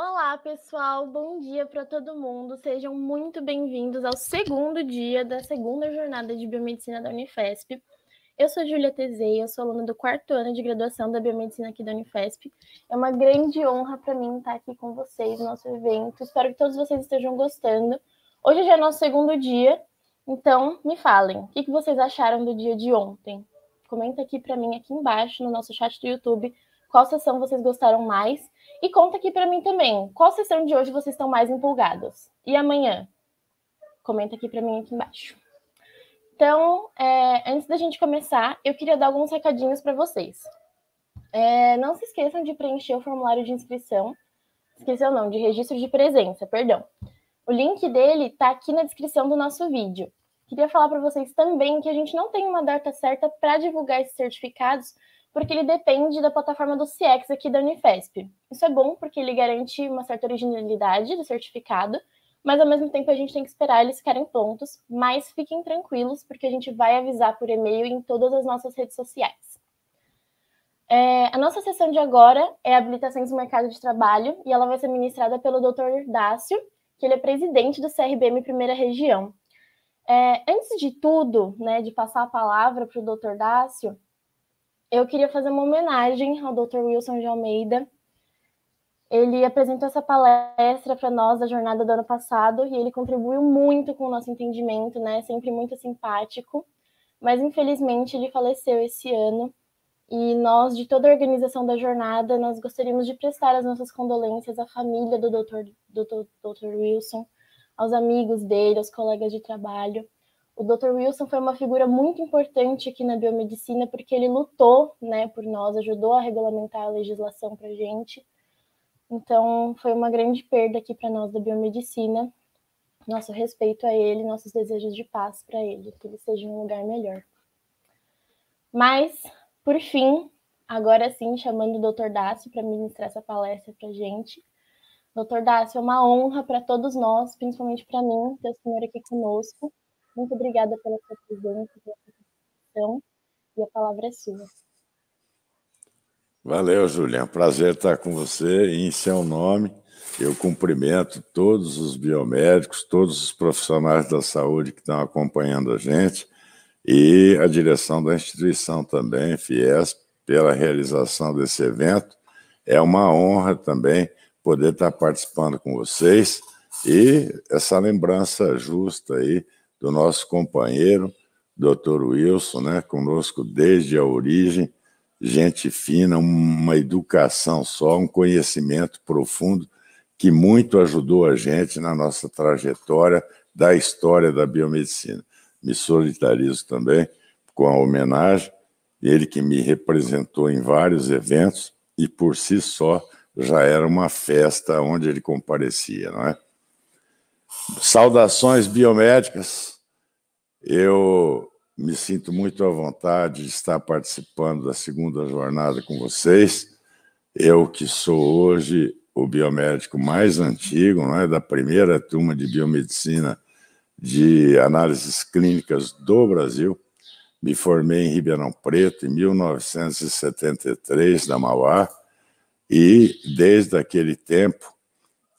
Olá, pessoal. Bom dia para todo mundo. Sejam muito bem-vindos ao segundo dia da segunda jornada de biomedicina da Unifesp. Eu sou Júlia Tezei, eu sou aluna do quarto ano de graduação da biomedicina aqui da Unifesp. É uma grande honra para mim estar aqui com vocês no nosso evento. Espero que todos vocês estejam gostando. Hoje já é nosso segundo dia, então me falem, o que vocês acharam do dia de ontem? Comenta aqui para mim aqui embaixo no nosso chat do YouTube qual sessão vocês gostaram mais. E conta aqui para mim também, qual sessão de hoje vocês estão mais empolgados? E amanhã? Comenta aqui para mim aqui embaixo. Então, é, antes da gente começar, eu queria dar alguns recadinhos para vocês. É, não se esqueçam de preencher o formulário de inscrição. Inscrição não, de registro de presença, perdão. O link dele está aqui na descrição do nosso vídeo. Queria falar para vocês também que a gente não tem uma data certa para divulgar esses certificados, porque ele depende da plataforma do CIEX aqui da Unifesp. Isso é bom porque ele garante uma certa originalidade do certificado, mas ao mesmo tempo a gente tem que esperar eles ficarem prontos, mas fiquem tranquilos, porque a gente vai avisar por e-mail em todas as nossas redes sociais. É, a nossa sessão de agora é habilitações no mercado de trabalho e ela vai ser ministrada pelo Dr. Dácio, que ele é presidente do CRBM Primeira Região. É, antes de tudo, né, de passar a palavra para o Dr. Dácio, eu queria fazer uma homenagem ao Dr. Wilson de Almeida. Ele apresentou essa palestra para nós da jornada do ano passado e ele contribuiu muito com o nosso entendimento, né? Sempre muito simpático. Mas infelizmente ele faleceu esse ano e nós, de toda a organização da jornada, nós gostaríamos de prestar as nossas condolências à família do Dr. Dr. Wilson, aos amigos dele, aos colegas de trabalho o Dr. Wilson foi uma figura muito importante aqui na biomedicina porque ele lutou, né, por nós, ajudou a regulamentar a legislação para gente. Então, foi uma grande perda aqui para nós da biomedicina. Nosso respeito a ele, nossos desejos de paz para ele, que ele seja um lugar melhor. Mas, por fim, agora sim, chamando o Dr. Dácio para ministrar essa palestra para gente. Dr. Dácio, é uma honra para todos nós, principalmente para mim, ter o senhor aqui conosco. Muito obrigada pela sua presença, pela sua participação e a palavra é sua. Valeu, Julian. Prazer estar com você e em seu nome. Eu cumprimento todos os biomédicos, todos os profissionais da saúde que estão acompanhando a gente e a direção da instituição também, FIES, pela realização desse evento. É uma honra também poder estar participando com vocês e essa lembrança justa aí do nosso companheiro, doutor Wilson, né, conosco desde a origem, gente fina, uma educação só, um conhecimento profundo que muito ajudou a gente na nossa trajetória da história da biomedicina. Me solidarizo também com a homenagem, ele que me representou em vários eventos e por si só já era uma festa onde ele comparecia, não é? Saudações biomédicas. Eu me sinto muito à vontade de estar participando da segunda jornada com vocês. Eu que sou hoje o biomédico mais antigo, não é, da primeira turma de biomedicina de análises clínicas do Brasil. Me formei em Ribeirão Preto em 1973, na Mauá, e desde aquele tempo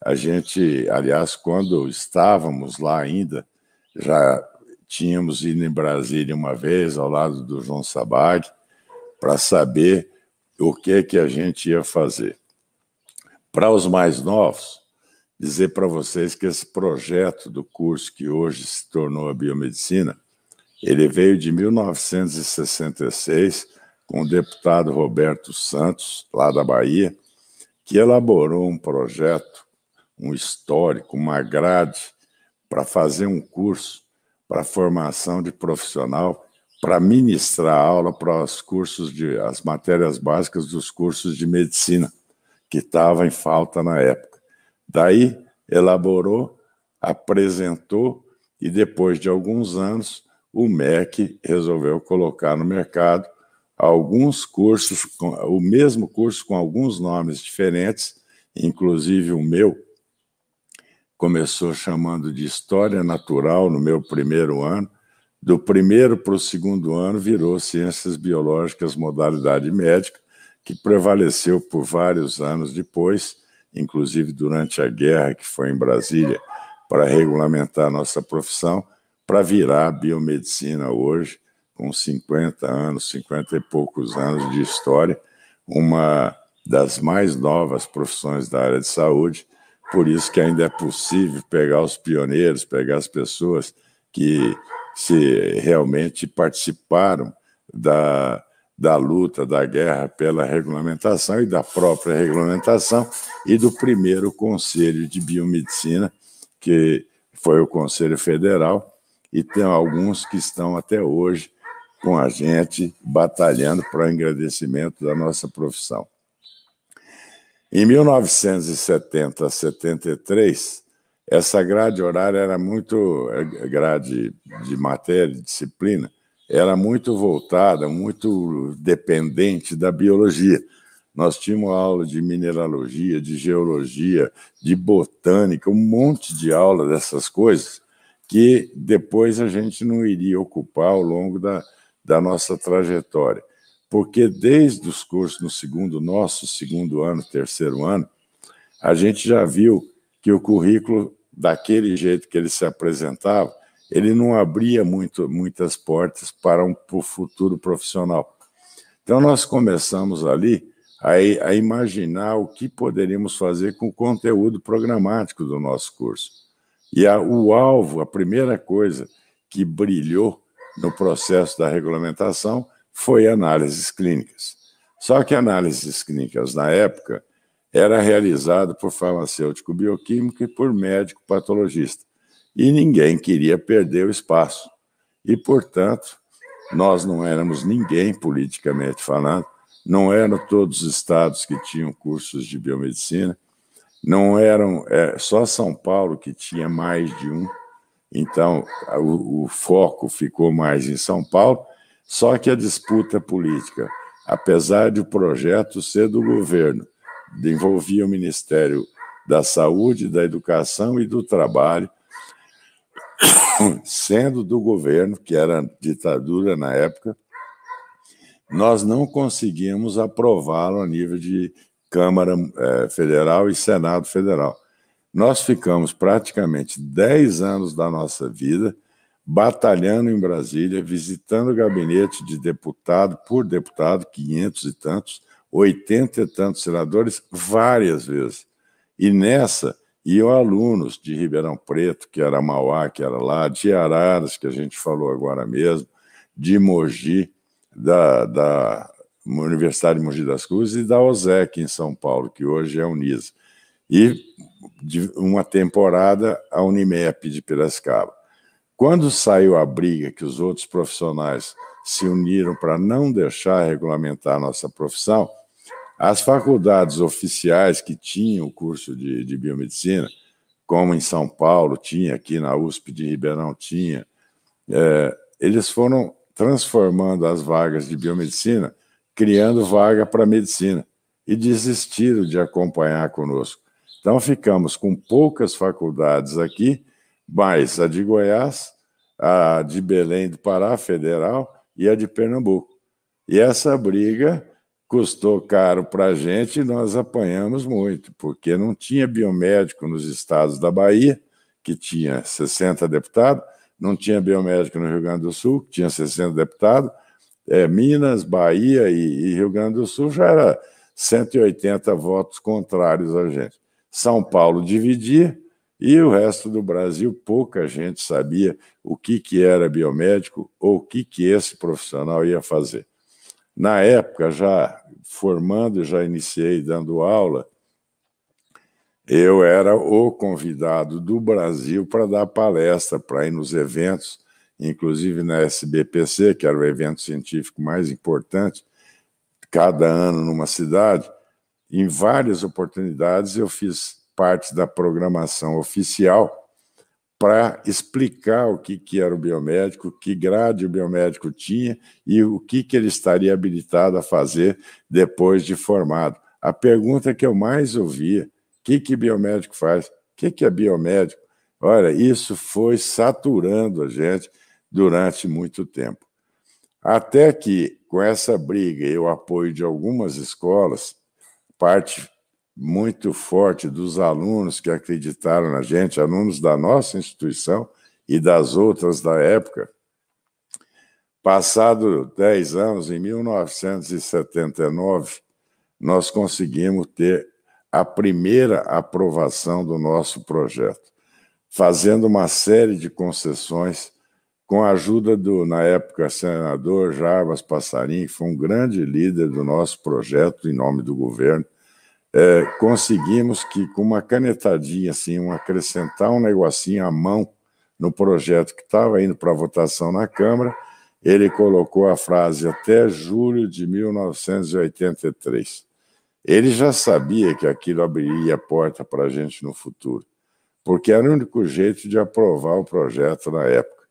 a gente, aliás, quando estávamos lá ainda, já tínhamos ido em Brasília uma vez, ao lado do João Sabag, para saber o que, que a gente ia fazer. Para os mais novos, dizer para vocês que esse projeto do curso que hoje se tornou a biomedicina, ele veio de 1966 com o deputado Roberto Santos, lá da Bahia, que elaborou um projeto um histórico, uma grade para fazer um curso para formação de profissional, para ministrar aula para os cursos de as matérias básicas dos cursos de medicina que estava em falta na época. Daí elaborou, apresentou e depois de alguns anos o MEC resolveu colocar no mercado alguns cursos, o mesmo curso com alguns nomes diferentes, inclusive o meu, começou chamando de História Natural no meu primeiro ano, do primeiro para o segundo ano virou Ciências Biológicas Modalidade Médica, que prevaleceu por vários anos depois, inclusive durante a guerra que foi em Brasília para regulamentar a nossa profissão, para virar biomedicina hoje, com 50 anos, 50 e poucos anos de história, uma das mais novas profissões da área de saúde, por isso que ainda é possível pegar os pioneiros, pegar as pessoas que se realmente participaram da, da luta, da guerra pela regulamentação e da própria regulamentação e do primeiro Conselho de Biomedicina, que foi o Conselho Federal, e tem alguns que estão até hoje com a gente batalhando para o engrandecimento da nossa profissão. Em 1970 a 73, essa grade horária era muito eh, grade de matéria, de disciplina, era muito voltada, muito dependente da biologia. Nós tínhamos aula de mineralogia, de geologia, de botânica, um monte de aula dessas coisas que depois a gente não iria ocupar ao longo da, da nossa trajetória porque desde os cursos no segundo nosso, segundo ano, terceiro ano, a gente já viu que o currículo, daquele jeito que ele se apresentava, ele não abria muito, muitas portas para um para futuro profissional. Então, nós começamos ali a, a imaginar o que poderíamos fazer com o conteúdo programático do nosso curso. E a, o alvo, a primeira coisa que brilhou no processo da regulamentação, foi análises clínicas. Só que análises clínicas, na época, era realizado por farmacêutico bioquímico e por médico patologista. E ninguém queria perder o espaço. E, portanto, nós não éramos ninguém politicamente falando, não eram todos os estados que tinham cursos de biomedicina, não eram é, só São Paulo que tinha mais de um. Então, o, o foco ficou mais em São Paulo só que a disputa política, apesar de o projeto ser do governo, envolvia o Ministério da Saúde, da Educação e do Trabalho, sendo do governo, que era ditadura na época, nós não conseguimos aprová-lo a nível de Câmara eh, Federal e Senado Federal. Nós ficamos praticamente 10 anos da nossa vida batalhando em Brasília, visitando o gabinete de deputado por deputado, 500 e tantos, 80 e tantos senadores, várias vezes. E nessa iam alunos de Ribeirão Preto, que era Mauá, que era lá, de Araras, que a gente falou agora mesmo, de Mogi, da, da Universidade de Mogi das Cruzes e da OSEC em São Paulo, que hoje é a Unisa. E de uma temporada a Unimep de Piracicaba. Quando saiu a briga que os outros profissionais se uniram para não deixar regulamentar nossa profissão, as faculdades oficiais que tinham o curso de, de biomedicina, como em São Paulo tinha, aqui na USP de Ribeirão tinha, é, eles foram transformando as vagas de biomedicina, criando vaga para medicina, e desistiram de acompanhar conosco. Então, ficamos com poucas faculdades aqui mais a de Goiás, a de Belém do Pará, federal, e a de Pernambuco. E essa briga custou caro para a gente e nós apanhamos muito, porque não tinha biomédico nos estados da Bahia, que tinha 60 deputados, não tinha biomédico no Rio Grande do Sul, que tinha 60 deputados, é, Minas, Bahia e, e Rio Grande do Sul já era 180 votos contrários a gente. São Paulo dividia, e o resto do Brasil, pouca gente sabia o que, que era biomédico ou o que, que esse profissional ia fazer. Na época, já formando, já iniciei dando aula, eu era o convidado do Brasil para dar palestra, para ir nos eventos, inclusive na SBPC, que era o evento científico mais importante, cada ano numa cidade. Em várias oportunidades eu fiz partes da programação oficial para explicar o que, que era o biomédico, que grade o biomédico tinha e o que, que ele estaria habilitado a fazer depois de formado. A pergunta que eu mais ouvia: o que, que biomédico faz? O que, que é biomédico? Olha, isso foi saturando a gente durante muito tempo. Até que, com essa briga e o apoio de algumas escolas, parte muito forte dos alunos que acreditaram na gente, alunos da nossa instituição e das outras da época. Passado 10 anos, em 1979, nós conseguimos ter a primeira aprovação do nosso projeto, fazendo uma série de concessões com a ajuda do, na época, senador Jarbas Passarim, que foi um grande líder do nosso projeto em nome do governo, é, conseguimos que, com uma canetadinha, assim, um acrescentar um negocinho à mão no projeto que estava indo para votação na Câmara, ele colocou a frase até julho de 1983. Ele já sabia que aquilo abriria porta para a gente no futuro, porque era o único jeito de aprovar o projeto na época.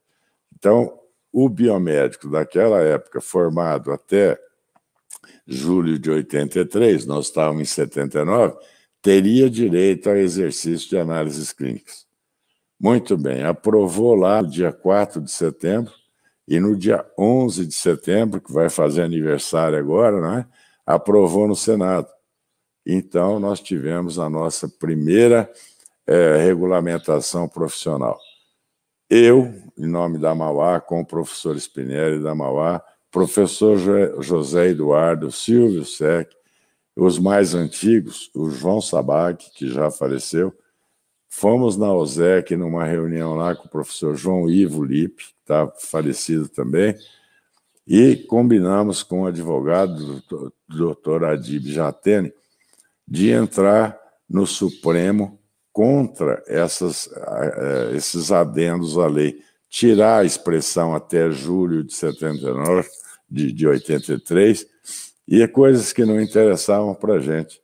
Então, o biomédico daquela época, formado até julho de 83, nós estávamos em 79, teria direito a exercício de análises clínicas. Muito bem, aprovou lá no dia 4 de setembro e no dia 11 de setembro, que vai fazer aniversário agora, não é? aprovou no Senado. Então, nós tivemos a nossa primeira é, regulamentação profissional. Eu, em nome da Mauá, com o professor Spinelli da Mauá, professor José Eduardo, Silvio Sec, os mais antigos, o João Sabac, que já faleceu, fomos na OSEC numa reunião lá com o professor João Ivo Lipe, que está falecido também, e combinamos com o advogado, o doutor Adib Jatene, de entrar no Supremo contra essas, é, esses adendos à lei tirar a expressão até julho de 79, de, de 83, e é coisas que não interessavam para a gente.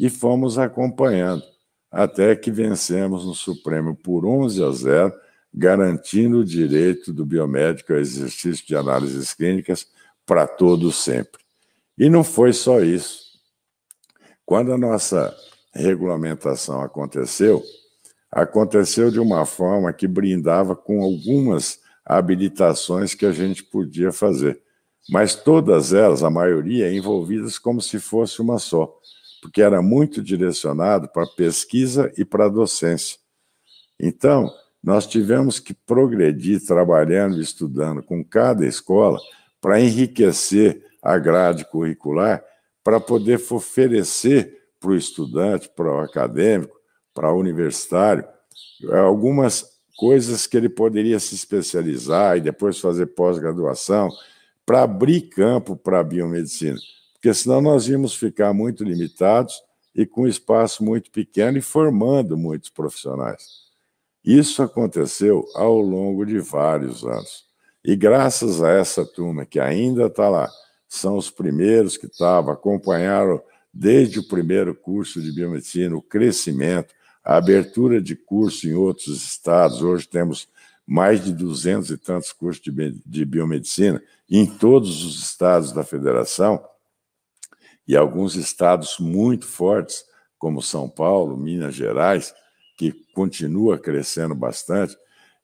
E fomos acompanhando, até que vencemos no Supremo por 11 a 0, garantindo o direito do biomédico ao exercício de análises clínicas para todos sempre. E não foi só isso. Quando a nossa regulamentação aconteceu, aconteceu de uma forma que brindava com algumas habilitações que a gente podia fazer, mas todas elas, a maioria, envolvidas como se fosse uma só, porque era muito direcionado para pesquisa e para docência. Então, nós tivemos que progredir trabalhando e estudando com cada escola para enriquecer a grade curricular, para poder oferecer para o estudante, para o acadêmico, para universitário, é, algumas coisas que ele poderia se especializar e depois fazer pós-graduação para abrir campo para a biomedicina, porque senão nós íamos ficar muito limitados e com espaço muito pequeno e formando muitos profissionais. Isso aconteceu ao longo de vários anos. E graças a essa turma que ainda está lá, são os primeiros que estavam, acompanharam desde o primeiro curso de biomedicina, o crescimento, a abertura de curso em outros estados. Hoje temos mais de duzentos e tantos cursos de, de biomedicina em todos os estados da federação e alguns estados muito fortes, como São Paulo, Minas Gerais, que continua crescendo bastante.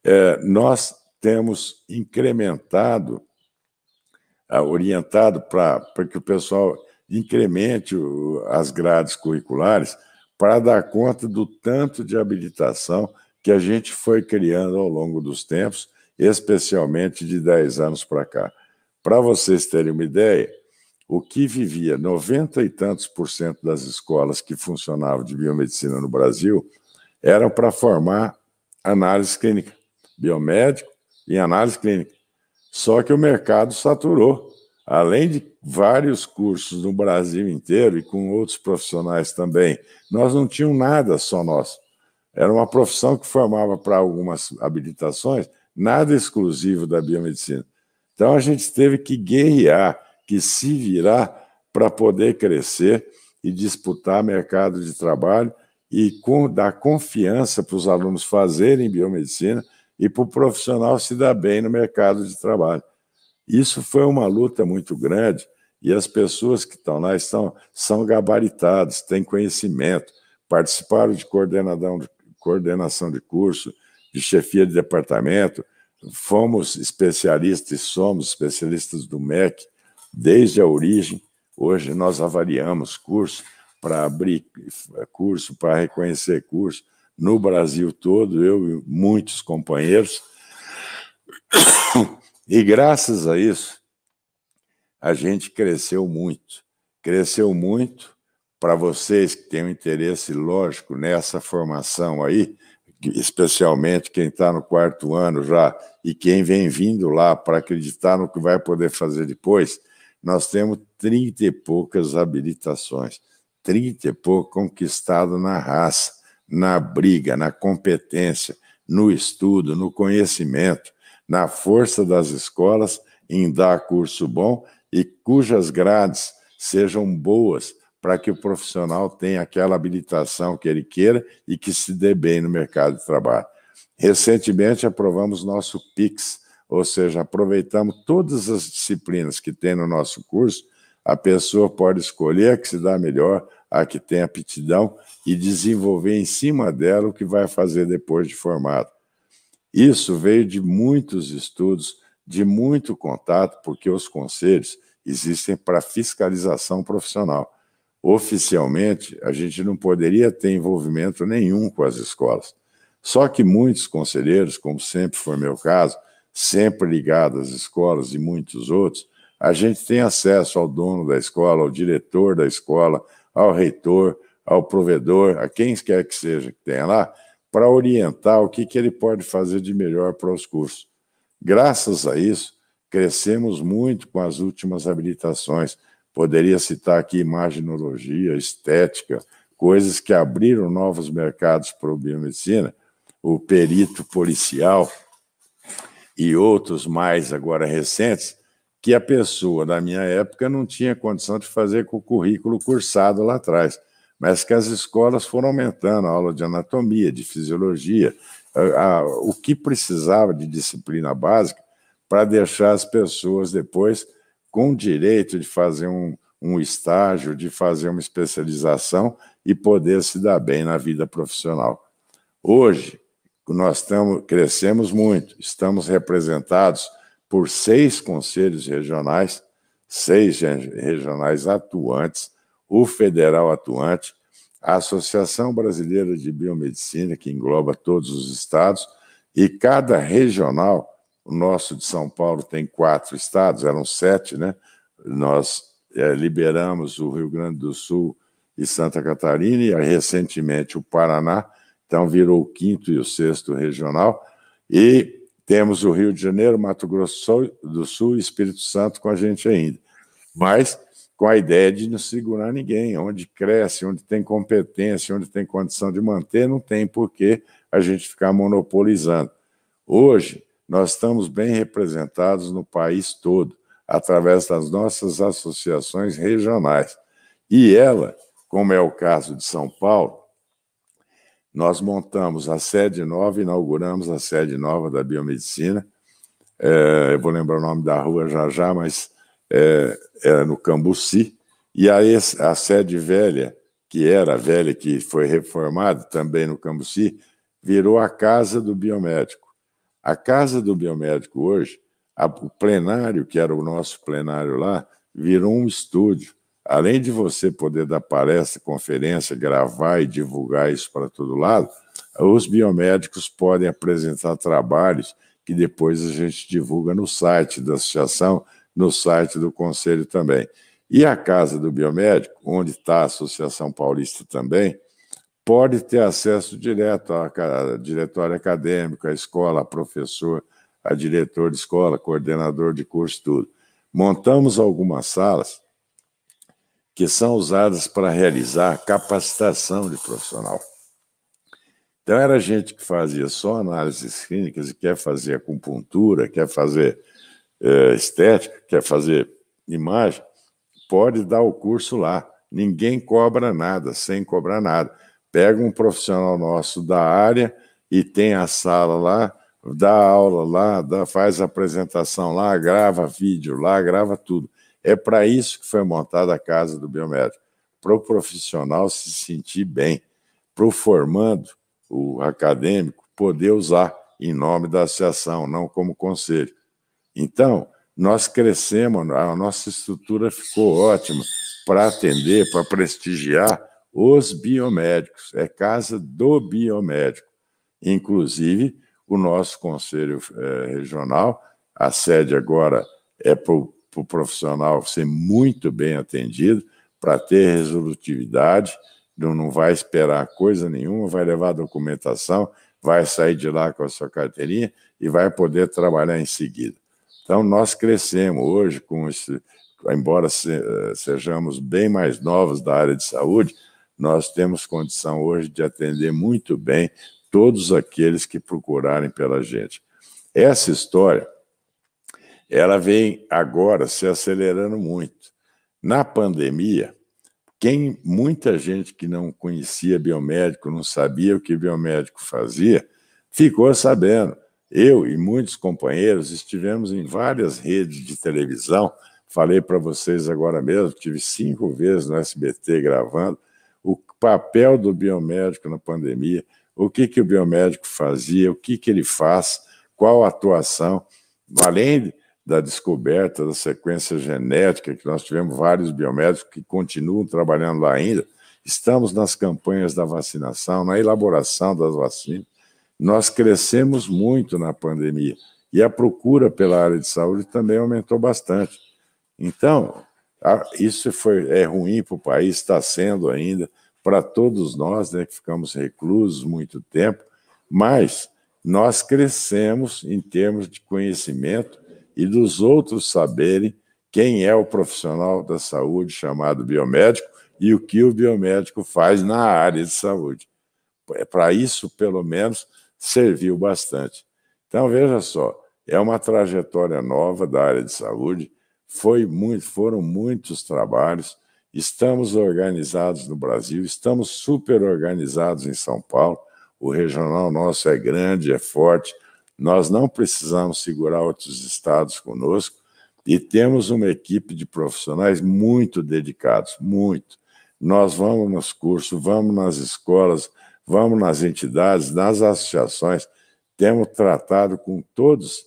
É, nós temos incrementado, orientado para que o pessoal incremente as grades curriculares para dar conta do tanto de habilitação que a gente foi criando ao longo dos tempos, especialmente de 10 anos para cá. Para vocês terem uma ideia, o que vivia 90 e tantos por cento das escolas que funcionavam de biomedicina no Brasil eram para formar análise clínica, biomédico e análise clínica. Só que o mercado saturou além de vários cursos no Brasil inteiro e com outros profissionais também, nós não tínhamos nada só nós. Era uma profissão que formava para algumas habilitações nada exclusivo da biomedicina. Então a gente teve que guerrear, que se virar para poder crescer e disputar mercado de trabalho e com, dar confiança para os alunos fazerem biomedicina e para o profissional se dar bem no mercado de trabalho. Isso foi uma luta muito grande e as pessoas que estão lá estão, são gabaritadas, têm conhecimento, participaram de coordenação, de coordenação de curso, de chefia de departamento, fomos especialistas e somos especialistas do MEC desde a origem. Hoje nós avaliamos curso para abrir curso, para reconhecer curso no Brasil todo, eu e muitos companheiros. E graças a isso, a gente cresceu muito. Cresceu muito para vocês que têm um interesse lógico nessa formação aí, especialmente quem está no quarto ano já e quem vem vindo lá para acreditar no que vai poder fazer depois, nós temos trinta e poucas habilitações, trinta e pouco conquistado na raça, na briga, na competência, no estudo, no conhecimento na força das escolas em dar curso bom e cujas grades sejam boas para que o profissional tenha aquela habilitação que ele queira e que se dê bem no mercado de trabalho. Recentemente aprovamos nosso PIX, ou seja, aproveitamos todas as disciplinas que tem no nosso curso, a pessoa pode escolher a que se dá melhor, a que tem aptidão e desenvolver em cima dela o que vai fazer depois de formado. Isso veio de muitos estudos, de muito contato, porque os conselhos existem para fiscalização profissional. Oficialmente, a gente não poderia ter envolvimento nenhum com as escolas. Só que muitos conselheiros, como sempre foi meu caso, sempre ligado às escolas e muitos outros, a gente tem acesso ao dono da escola, ao diretor da escola, ao reitor, ao provedor, a quem quer que seja que tenha lá, para orientar o que, que ele pode fazer de melhor para os cursos. Graças a isso, crescemos muito com as últimas habilitações. Poderia citar aqui imaginologia, estética, coisas que abriram novos mercados para a biomedicina, o perito policial e outros mais agora recentes, que a pessoa, na minha época, não tinha condição de fazer com o currículo cursado lá atrás mas que as escolas foram aumentando a aula de anatomia, de fisiologia, a, a, o que precisava de disciplina básica para deixar as pessoas depois com direito de fazer um, um estágio, de fazer uma especialização e poder se dar bem na vida profissional. Hoje, nós tamo crescemos muito, estamos representados por seis conselhos regionais, seis regionais atuantes, o federal atuante, a Associação Brasileira de Biomedicina, que engloba todos os estados, e cada regional, o nosso de São Paulo tem quatro estados, eram sete, né? Nós é, liberamos o Rio Grande do Sul e Santa Catarina, e eh, recentemente o Paraná, então virou o quinto e o sexto regional, e temos o Rio de Janeiro, Mato Grosso do Sul e Espírito Santo com a gente ainda. Mas com a ideia de não segurar ninguém. Onde cresce, onde tem competência, onde tem condição de manter, não tem por que a gente ficar monopolizando. Hoje, nós estamos bem representados no país todo, através das nossas associações regionais. E ela, como é o caso de São Paulo, nós montamos a sede nova, inauguramos a sede nova da biomedicina. É, eu vou lembrar o nome da rua já já, mas é, era no Cambuci, e a, ex, a sede velha, que era velha, que foi reformada também no Cambuci, virou a Casa do Biomédico. A Casa do Biomédico hoje, a, o plenário, que era o nosso plenário lá, virou um estúdio. Além de você poder dar palestra, conferência, gravar e divulgar isso para todo lado, os biomédicos podem apresentar trabalhos que depois a gente divulga no site da associação no site do Conselho também. E a Casa do Biomédico, onde está a Associação Paulista também, pode ter acesso direto à diretório acadêmico, à escola, a professor, a diretor de escola, coordenador de curso, tudo. Montamos algumas salas que são usadas para realizar capacitação de profissional. Então, era gente que fazia só análises clínicas e quer fazer acupuntura, quer fazer é, estética, quer fazer imagem, pode dar o curso lá. Ninguém cobra nada, sem cobrar nada. Pega um profissional nosso da área e tem a sala lá, dá aula lá, dá, faz apresentação lá, grava vídeo lá, grava tudo. É para isso que foi montada a Casa do Biomédico, para o profissional se sentir bem, para o formando, o acadêmico, poder usar em nome da associação, não como conselho. Então, nós crescemos, a nossa estrutura ficou ótima para atender, para prestigiar os biomédicos. É casa do biomédico. Inclusive, o nosso conselho é, regional, a sede agora é para o pro profissional ser muito bem atendido, para ter resolutividade, não, vai esperar coisa nenhuma, vai levar documentação, vai sair de lá com a sua carteirinha e vai poder trabalhar em seguida. Então, nós crescemos hoje com esse, embora eh, sejamos bem mais novos da área de saúde, nós temos condição hoje de atender muito bem todos aqueles que procurarem pela gente. Essa história, ela vem agora se acelerando muito. Na pandemia, quem muita gente que não conhecia biomédico, não sabia o que biomédico fazia, ficou sabendo. Eu e muitos companheiros estivemos em várias redes de televisão. Falei para vocês agora mesmo, tive cinco vezes no SBT gravando o papel do biomédico na pandemia, o que, que o biomédico fazia, o que, que ele faz, qual a atuação, além da descoberta da sequência genética, que nós tivemos vários biomédicos que continuam trabalhando lá ainda, estamos nas campanhas da vacinação, na elaboração das vacinas, nós crescemos muito na pandemia e a procura pela área de saúde também aumentou bastante. Então, isso foi, é ruim para o país, está sendo ainda, para todos nós, né, que ficamos reclusos muito tempo, mas nós crescemos em termos de conhecimento e dos outros saberem quem é o profissional da saúde chamado biomédico e o que o biomédico faz na área de saúde. É, para isso, pelo menos, serviu bastante. Então, veja só, é uma trajetória nova da área de saúde, foi muito, foram muitos trabalhos, estamos organizados no Brasil, estamos super organizados em São Paulo, o regional nosso é grande, é forte, nós não precisamos segurar outros estados conosco e temos uma equipe de profissionais muito dedicados, muito. Nós vamos nos cursos, vamos nas escolas, vamos nas entidades, nas associações, temos tratado com todos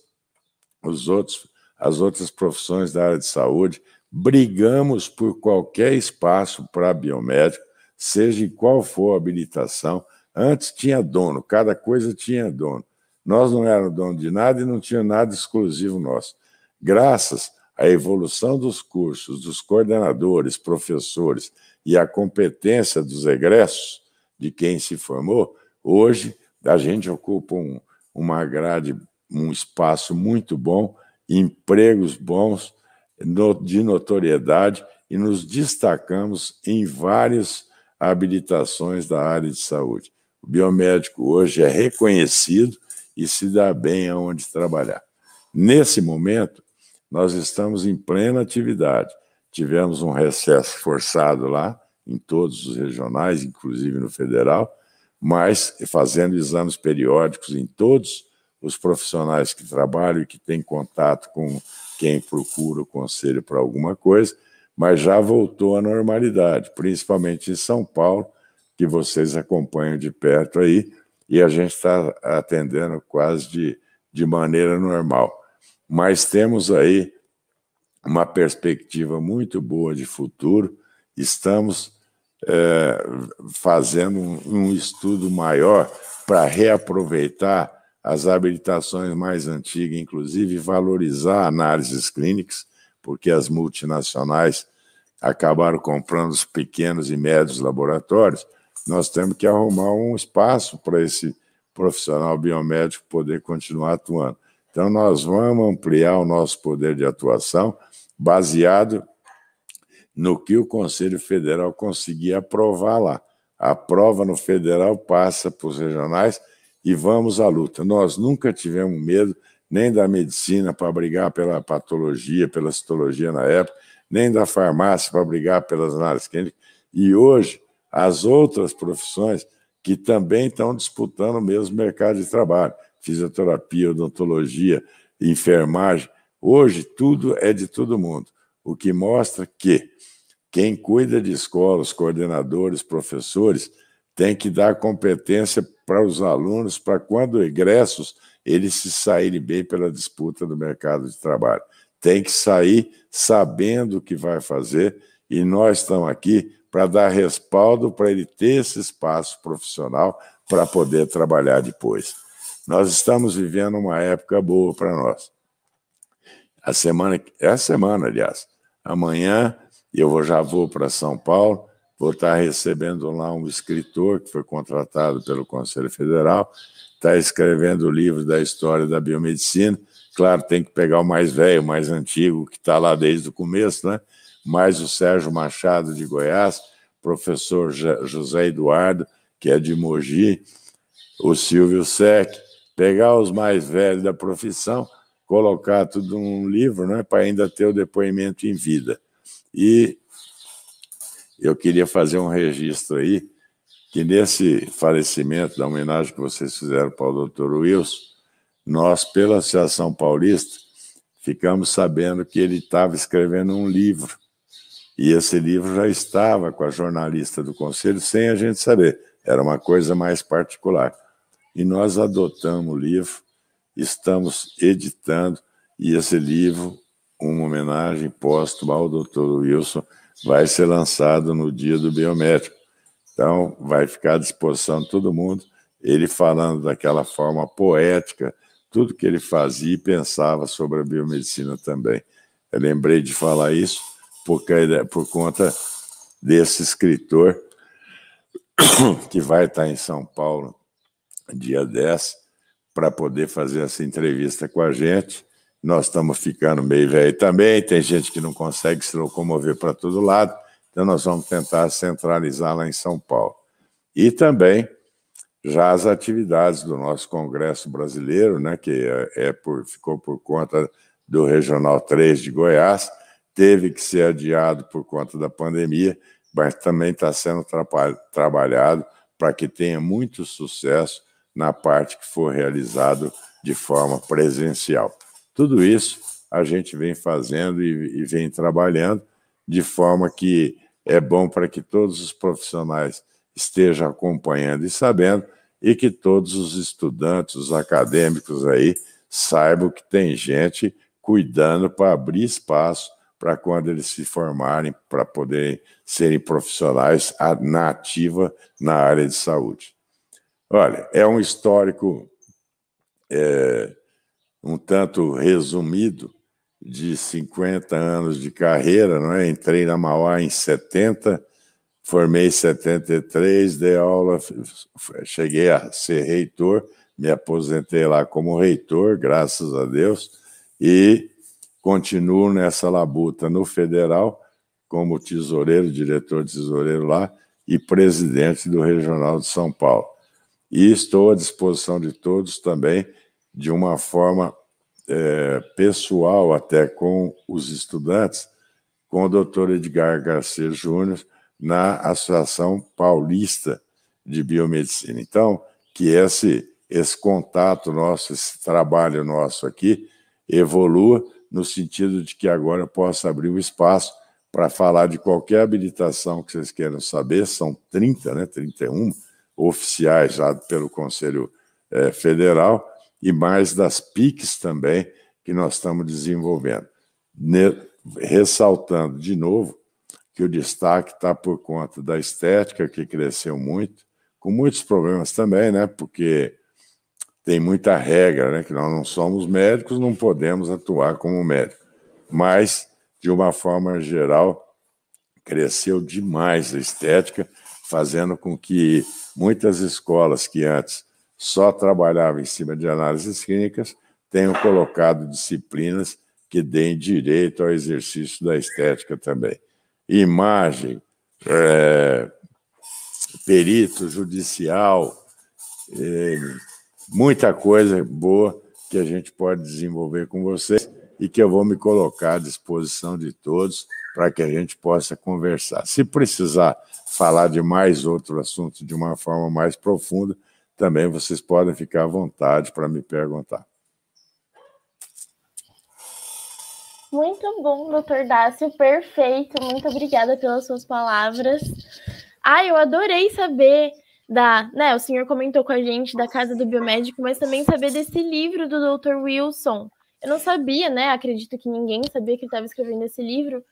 os outros, as outras profissões da área de saúde, brigamos por qualquer espaço para biomédico, seja em qual for a habilitação. Antes tinha dono, cada coisa tinha dono. Nós não éramos dono de nada e não tinha nada exclusivo nosso. Graças à evolução dos cursos, dos coordenadores, professores e à competência dos egressos, de quem se formou, hoje a gente ocupa um, uma grade, um espaço muito bom, empregos bons, no, de notoriedade, e nos destacamos em várias habilitações da área de saúde. O biomédico hoje é reconhecido e se dá bem aonde trabalhar. Nesse momento, nós estamos em plena atividade. Tivemos um recesso forçado lá, em todos os regionais, inclusive no federal, mas fazendo exames periódicos em todos os profissionais que trabalham e que têm contato com quem procura o conselho para alguma coisa, mas já voltou à normalidade, principalmente em São Paulo, que vocês acompanham de perto aí, e a gente está atendendo quase de, de maneira normal. Mas temos aí uma perspectiva muito boa de futuro, estamos é, fazendo um estudo maior para reaproveitar as habilitações mais antigas, inclusive valorizar análises clínicas, porque as multinacionais acabaram comprando os pequenos e médios laboratórios. Nós temos que arrumar um espaço para esse profissional biomédico poder continuar atuando. Então, nós vamos ampliar o nosso poder de atuação baseado no que o Conselho Federal conseguir aprovar lá. Aprova no federal, passa para os regionais e vamos à luta. Nós nunca tivemos medo nem da medicina para brigar pela patologia, pela citologia na época, nem da farmácia para brigar pelas análises clínicas. E hoje, as outras profissões que também estão disputando o mesmo mercado de trabalho, fisioterapia, odontologia, enfermagem, hoje tudo é de todo mundo, o que mostra que quem cuida de escolas, coordenadores, professores, tem que dar competência para os alunos, para quando egressos, eles se saírem bem pela disputa do mercado de trabalho. Tem que sair sabendo o que vai fazer, e nós estamos aqui para dar respaldo para ele ter esse espaço profissional para poder trabalhar depois. Nós estamos vivendo uma época boa para nós. A semana, é a semana, aliás. Amanhã eu eu já vou para São Paulo, vou estar recebendo lá um escritor que foi contratado pelo Conselho Federal, está escrevendo o livro da história da biomedicina. Claro, tem que pegar o mais velho, o mais antigo, que está lá desde o começo, né? mais o Sérgio Machado de Goiás, professor José Eduardo, que é de Mogi, o Silvio Sec, pegar os mais velhos da profissão, colocar tudo num livro, né, para ainda ter o depoimento em vida. E eu queria fazer um registro aí, que nesse falecimento, da homenagem que vocês fizeram para o doutor Wilson, nós, pela Associação Paulista, ficamos sabendo que ele estava escrevendo um livro. E esse livro já estava com a jornalista do conselho, sem a gente saber. Era uma coisa mais particular. E nós adotamos o livro, estamos editando, e esse livro uma homenagem póstuma ao doutor Wilson, vai ser lançado no dia do biométrico. Então, vai ficar à disposição de todo mundo, ele falando daquela forma poética, tudo que ele fazia e pensava sobre a biomedicina também. Eu lembrei de falar isso porque por conta desse escritor que vai estar em São Paulo dia 10 para poder fazer essa entrevista com a gente nós estamos ficando meio velho também, tem gente que não consegue se locomover para todo lado, então nós vamos tentar centralizar lá em São Paulo. E também já as atividades do nosso Congresso Brasileiro, né, que é, é por, ficou por conta do Regional 3 de Goiás, teve que ser adiado por conta da pandemia, mas também está sendo trabalhado para que tenha muito sucesso na parte que for realizado de forma presencial. Tudo isso a gente vem fazendo e, e vem trabalhando de forma que é bom para que todos os profissionais estejam acompanhando e sabendo e que todos os estudantes, os acadêmicos aí saibam que tem gente cuidando para abrir espaço para quando eles se formarem, para poderem serem profissionais na ativa na área de saúde. Olha, é um histórico é, um tanto resumido de 50 anos de carreira, não é? Entrei na Mauá em 70, formei em 73, dei aula, cheguei a ser reitor, me aposentei lá como reitor, graças a Deus, e continuo nessa labuta no federal como tesoureiro, diretor tesoureiro lá e presidente do Regional de São Paulo. E estou à disposição de todos também de uma forma é, pessoal até com os estudantes, com o doutor Edgar Garcia Júnior na Associação Paulista de Biomedicina. Então, que esse, esse contato nosso, esse trabalho nosso aqui, evolua no sentido de que agora eu possa abrir um espaço para falar de qualquer habilitação que vocês queiram saber, são 30, né, 31 oficiais já pelo Conselho é, Federal, e mais das PICs também que nós estamos desenvolvendo. ressaltando de novo que o destaque está por conta da estética, que cresceu muito, com muitos problemas também, né? Porque tem muita regra, né? Que nós não somos médicos, não podemos atuar como médico. Mas, de uma forma geral, cresceu demais a estética, fazendo com que muitas escolas que antes só trabalhava em cima de análises clínicas, tenho colocado disciplinas que deem direito ao exercício da estética também. Imagem, é, perito judicial, é, muita coisa boa que a gente pode desenvolver com vocês e que eu vou me colocar à disposição de todos para que a gente possa conversar. Se precisar falar de mais outro assunto de uma forma mais profunda, também vocês podem ficar à vontade para me perguntar. Muito bom, doutor Dácio, perfeito. Muito obrigada pelas suas palavras. Ah, eu adorei saber da, né, o senhor comentou com a gente da Casa do Biomédico, mas também saber desse livro do Dr. Wilson. Eu não sabia, né? Acredito que ninguém sabia que ele estava escrevendo esse livro,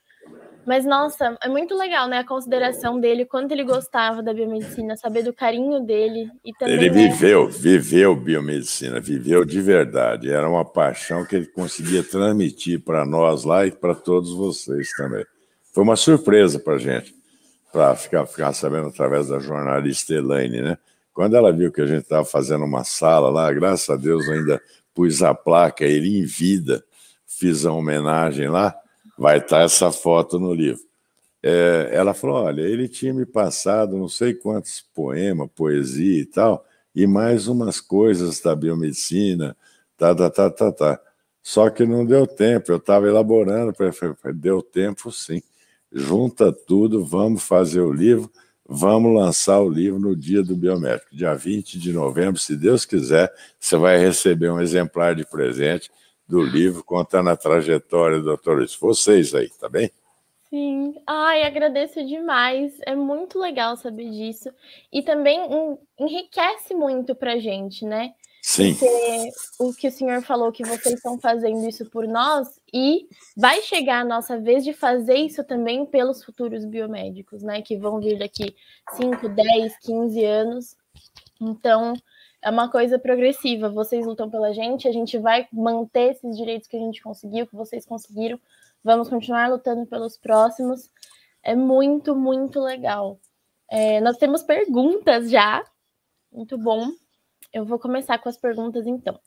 mas, nossa, é muito legal, né? A consideração dele, quanto ele gostava da biomedicina, saber do carinho dele. E também, ele viveu, né? viveu biomedicina, viveu de verdade. Era uma paixão que ele conseguia transmitir para nós lá e para todos vocês também. Foi uma surpresa para a gente, para ficar, ficar sabendo através da jornalista Elaine, né? Quando ela viu que a gente estava fazendo uma sala lá, graças a Deus ainda pus a placa, ele em vida, fiz a homenagem lá vai estar tá essa foto no livro. É, ela falou: olha, ele tinha me passado não sei quantos poemas, poesia e tal, e mais umas coisas da biomedicina, tá, tá, tá, tá, tá. Só que não deu tempo, eu estava elaborando, deu tempo sim. Junta tudo, vamos fazer o livro, vamos lançar o livro no dia do biomédico, dia 20 de novembro, se Deus quiser, você vai receber um exemplar de presente do livro contando a trajetória do Dr. Luiz. Vocês aí, tá bem? Sim, ai, agradeço demais. É muito legal saber disso. E também enriquece muito pra gente, né? Sim. Porque o que o senhor falou, que vocês estão fazendo isso por nós, e vai chegar a nossa vez de fazer isso também pelos futuros biomédicos, né? Que vão vir daqui 5, 10, 15 anos. Então, é uma coisa progressiva. Vocês lutam pela gente, a gente vai manter esses direitos que a gente conseguiu, que vocês conseguiram. Vamos continuar lutando pelos próximos. É muito, muito legal. É, nós temos perguntas já. Muito bom. Eu vou começar com as perguntas então.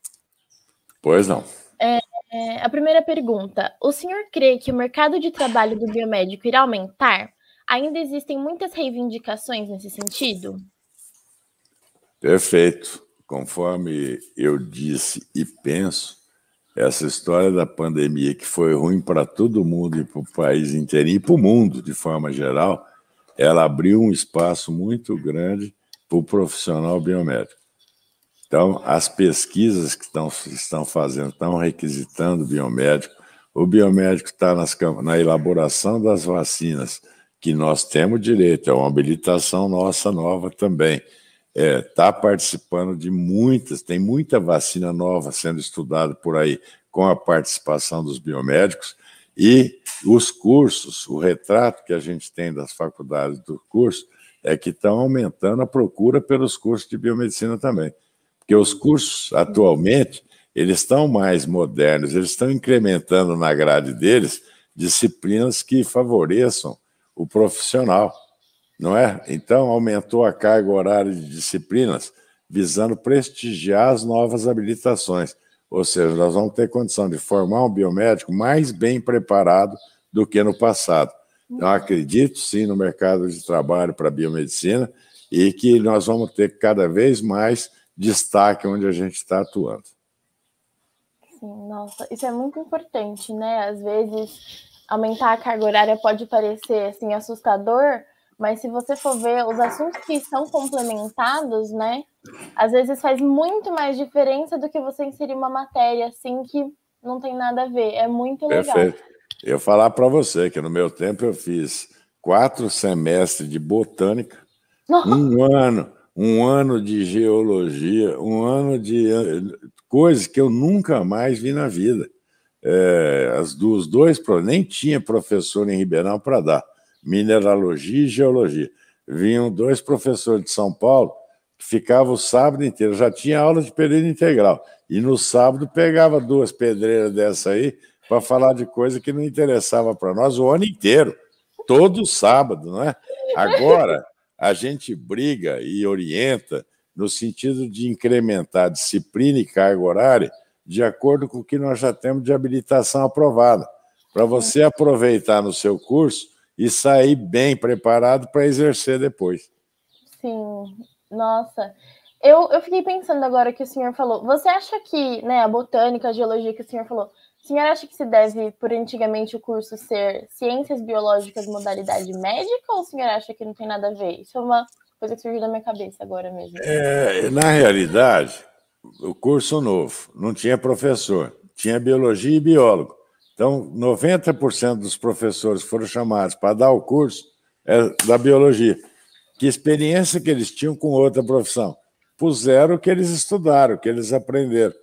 Pois não. É, é, a primeira pergunta: O senhor crê que o mercado de trabalho do biomédico irá aumentar? Ainda existem muitas reivindicações nesse sentido? Perfeito conforme eu disse e penso, essa história da pandemia que foi ruim para todo mundo e para o país inteiro e para o mundo de forma geral, ela abriu um espaço muito grande para o profissional biomédico. Então, as pesquisas que estão, estão fazendo, estão requisitando o biomédico, o biomédico está na elaboração das vacinas, que nós temos direito, é uma habilitação nossa nova também está é, tá participando de muitas, tem muita vacina nova sendo estudada por aí com a participação dos biomédicos e os cursos, o retrato que a gente tem das faculdades do curso é que estão aumentando a procura pelos cursos de biomedicina também, porque os cursos atualmente eles estão mais modernos, eles estão incrementando na grade deles disciplinas que favoreçam o profissional não é? Então, aumentou a carga horária de disciplinas, visando prestigiar as novas habilitações. Ou seja, nós vamos ter condição de formar um biomédico mais bem preparado do que no passado. Então, acredito sim no mercado de trabalho para a biomedicina e que nós vamos ter cada vez mais destaque onde a gente está atuando. Sim, nossa, isso é muito importante, né? Às vezes, aumentar a carga horária pode parecer assim assustador, mas se você for ver os assuntos que são complementados, né? Às vezes faz muito mais diferença do que você inserir uma matéria assim que não tem nada a ver. É muito legal. Perfeito. Eu falar para você que no meu tempo eu fiz quatro semestres de botânica, um ano, um ano de geologia, um ano de coisas que eu nunca mais vi na vida. É, as duas, dois, nem tinha professor em Ribeirão para dar mineralogia e geologia. Vinham dois professores de São Paulo que ficavam o sábado inteiro, já tinha aula de período integral. E no sábado pegava duas pedreiras dessa aí para falar de coisa que não interessava para nós o ano inteiro, todo sábado, não é? Agora a gente briga e orienta no sentido de incrementar disciplina e carga horária de acordo com o que nós já temos de habilitação aprovada. Para você aproveitar no seu curso e sair bem preparado para exercer depois. Sim, nossa. Eu, eu fiquei pensando agora que o senhor falou. Você acha que né, a botânica, a geologia que o senhor falou, o senhor acha que se deve, por antigamente, o curso ser ciências biológicas modalidade médica ou o senhor acha que não tem nada a ver? Isso é uma coisa que surgiu da minha cabeça agora mesmo. É, na realidade, o curso novo não tinha professor, tinha biologia e biólogo. Então, 90% dos professores foram chamados para dar o curso é da biologia. Que experiência que eles tinham com outra profissão? Puseram o que eles estudaram, o que eles aprenderam.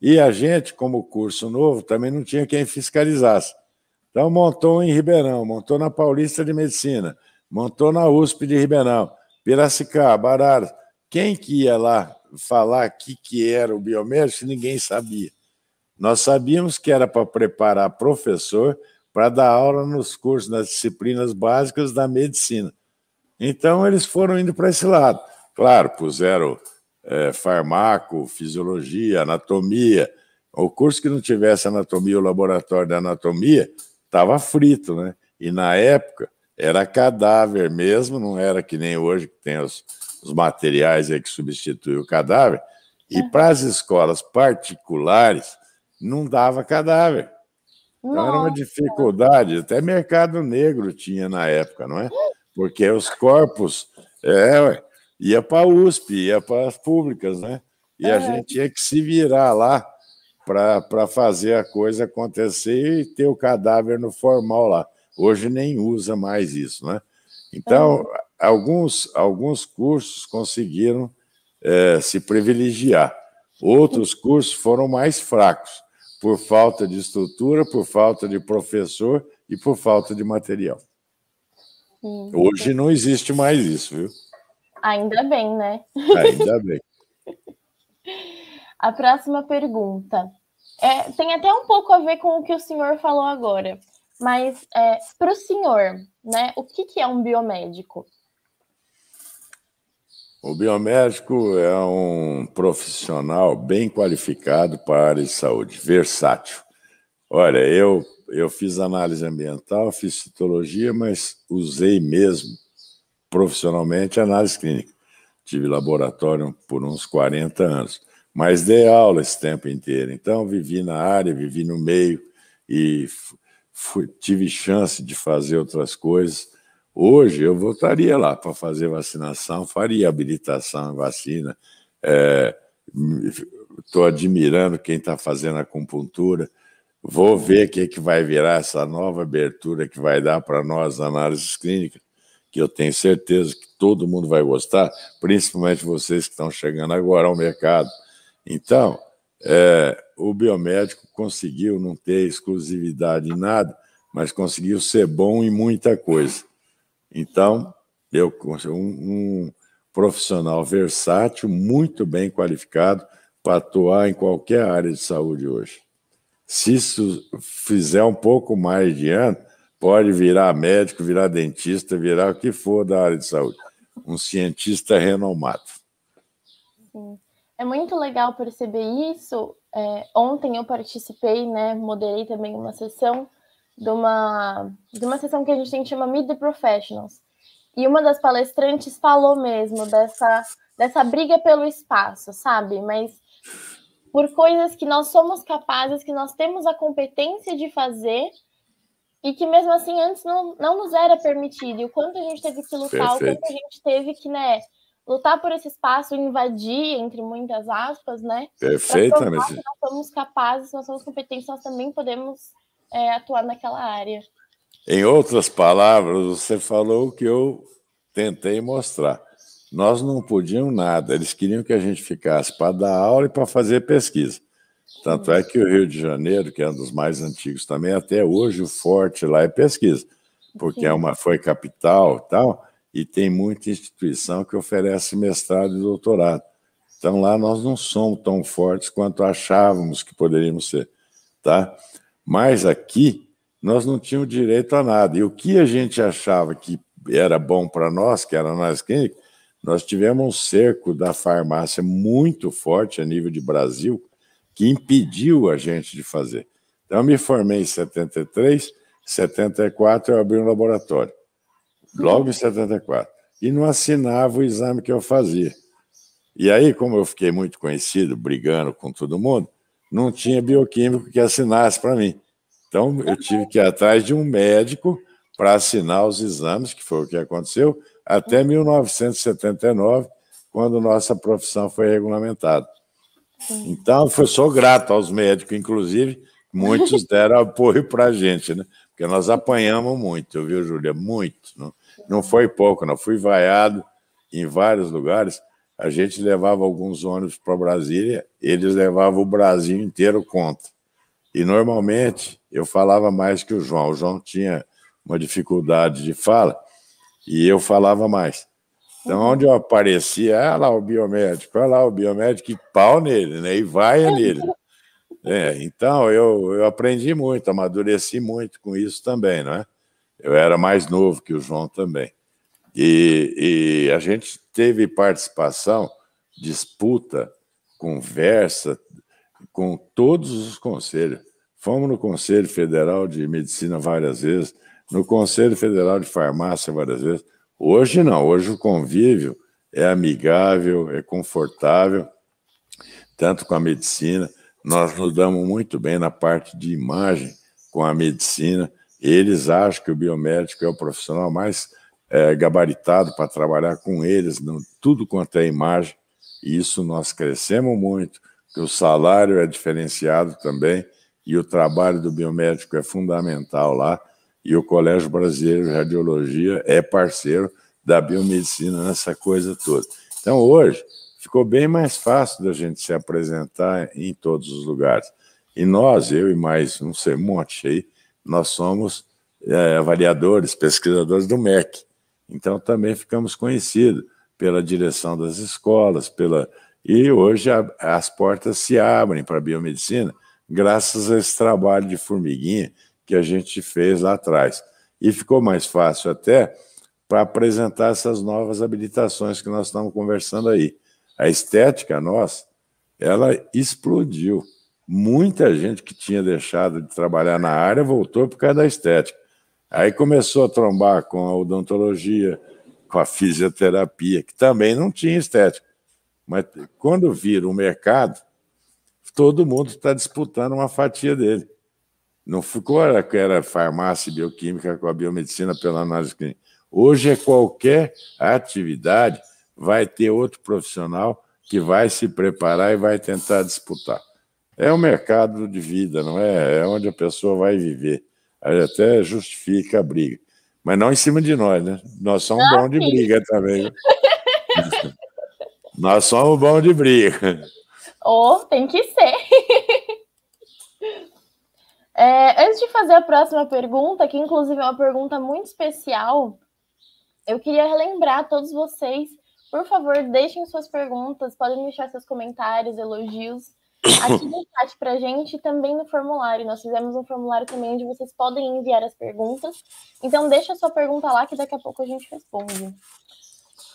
E a gente, como curso novo, também não tinha quem fiscalizasse. Então, montou em Ribeirão, montou na Paulista de Medicina, montou na USP de Ribeirão, Piracicaba, Araras. Quem que ia lá falar o que, que era o biomédico, ninguém sabia. Nós sabíamos que era para preparar professor para dar aula nos cursos, nas disciplinas básicas da medicina. Então, eles foram indo para esse lado. Claro, puseram é, farmaco, fisiologia, anatomia. O curso que não tivesse anatomia, o laboratório de anatomia, estava frito, né? E na época era cadáver mesmo, não era que nem hoje que tem os, os materiais aí que substituem o cadáver. E é. para as escolas particulares, não dava cadáver. Então era uma dificuldade, até mercado negro tinha na época, não é? Porque os corpos é, ia para a USP, ia para as públicas, né? E é. a gente tinha que se virar lá para fazer a coisa acontecer e ter o cadáver no formal lá. Hoje nem usa mais isso, né? Então, é. alguns, alguns cursos conseguiram é, se privilegiar, outros cursos foram mais fracos por falta de estrutura, por falta de professor e por falta de material. Hoje não existe mais isso, viu? Ainda bem, né? Ainda bem. a próxima pergunta é, tem até um pouco a ver com o que o senhor falou agora, mas é, para o senhor, né? O que, que é um biomédico? O biomédico é um profissional bem qualificado para a área de saúde, versátil. Olha, eu, eu fiz análise ambiental, fiz citologia, mas usei mesmo profissionalmente análise clínica. Tive laboratório por uns 40 anos, mas dei aula esse tempo inteiro. Então, vivi na área, vivi no meio e fui, tive chance de fazer outras coisas Hoje eu voltaria lá para fazer vacinação, faria habilitação vacina. Estou é, admirando quem está fazendo acupuntura. Vou ver o que, é que vai virar essa nova abertura que vai dar para nós análises clínicas, que eu tenho certeza que todo mundo vai gostar, principalmente vocês que estão chegando agora ao mercado. Então, é, o biomédico conseguiu não ter exclusividade em nada, mas conseguiu ser bom em muita coisa. Então, eu um, um profissional versátil, muito bem qualificado para atuar em qualquer área de saúde hoje. Se isso fizer um pouco mais de ano, pode virar médico, virar dentista, virar o que for da área de saúde. Um cientista renomado. Sim. É muito legal perceber isso. É, ontem eu participei, né, moderei também uma sessão de uma, de uma sessão que a gente tem que chama Meet the Professionals. E uma das palestrantes falou mesmo dessa, dessa briga pelo espaço, sabe? Mas por coisas que nós somos capazes, que nós temos a competência de fazer e que mesmo assim antes não, não nos era permitido. E o quanto a gente teve que lutar, Perfeito. o quanto a gente teve que, né, lutar por esse espaço, invadir, entre muitas aspas, né? Perfeitamente. Nós somos capazes, nós somos competentes, nós também podemos é, atuar naquela área. Em outras palavras, você falou o que eu tentei mostrar. Nós não podíamos nada, eles queriam que a gente ficasse para dar aula e para fazer pesquisa. Tanto é que o Rio de Janeiro, que é um dos mais antigos também, até hoje o forte lá é pesquisa, porque é uma foi capital e tal, e tem muita instituição que oferece mestrado e doutorado. Então lá nós não somos tão fortes quanto achávamos que poderíamos ser, tá? Mas aqui nós não tínhamos direito a nada. E o que a gente achava que era bom para nós, que era nós quem nós tivemos um cerco da farmácia muito forte a nível de Brasil, que impediu a gente de fazer. Então, eu me formei em 73, 74 eu abri um laboratório, logo em 74, e não assinava o exame que eu fazia. E aí, como eu fiquei muito conhecido, brigando com todo mundo, não tinha bioquímico que assinasse para mim. Então, eu tive que ir atrás de um médico para assinar os exames, que foi o que aconteceu, até 1979, quando nossa profissão foi regulamentada. Então, foi, sou grato aos médicos, inclusive, muitos deram apoio para a gente, né? porque nós apanhamos muito, viu, Júlia? Muito. Não, não foi pouco, não. Fui vaiado em vários lugares a gente levava alguns ônibus para Brasília, eles levavam o Brasil inteiro contra. E normalmente eu falava mais que o João. O João tinha uma dificuldade de fala e eu falava mais. Então, onde eu aparecia, ah lá o biomédico, olha lá o biomédico, e pau nele, né? E vai nele. É, então, eu, eu aprendi muito, amadureci muito com isso também, não é? Eu era mais novo que o João também. E, e a gente teve participação, disputa, conversa com todos os conselhos. Fomos no Conselho Federal de Medicina várias vezes, no Conselho Federal de Farmácia várias vezes. Hoje não, hoje o convívio é amigável, é confortável, tanto com a medicina. Nós nos damos muito bem na parte de imagem com a medicina. Eles acham que o biomédico é o profissional mais é, gabaritado para trabalhar com eles, não, tudo quanto é imagem, e isso nós crescemos muito, o salário é diferenciado também, e o trabalho do biomédico é fundamental lá, e o Colégio Brasileiro de Radiologia é parceiro da biomedicina nessa coisa toda. Então, hoje, ficou bem mais fácil da gente se apresentar em todos os lugares. E nós, eu e mais um monte aí, nós somos é, avaliadores, pesquisadores do MEC. Então também ficamos conhecidos pela direção das escolas, pela e hoje a, as portas se abrem para a biomedicina graças a esse trabalho de formiguinha que a gente fez lá atrás. E ficou mais fácil até para apresentar essas novas habilitações que nós estamos conversando aí. A estética nossa, ela explodiu. Muita gente que tinha deixado de trabalhar na área voltou por causa da estética. Aí começou a trombar com a odontologia, com a fisioterapia, que também não tinha estética. Mas quando vira o mercado, todo mundo está disputando uma fatia dele. Não ficou que era farmácia bioquímica com a biomedicina pela análise clínica. Hoje é qualquer atividade, vai ter outro profissional que vai se preparar e vai tentar disputar. É o mercado de vida, não é? É onde a pessoa vai viver. Aí até justifica a briga. Mas não em cima de nós, né? Nós somos ah, bons né? de briga também. nós somos bons de briga. Oh, tem que ser. É, antes de fazer a próxima pergunta, que inclusive é uma pergunta muito especial, eu queria relembrar a todos vocês, por favor, deixem suas perguntas, podem deixar seus comentários, elogios Aqui no chat pra gente também no formulário. Nós fizemos um formulário também onde vocês podem enviar as perguntas. Então deixa a sua pergunta lá que daqui a pouco a gente responde.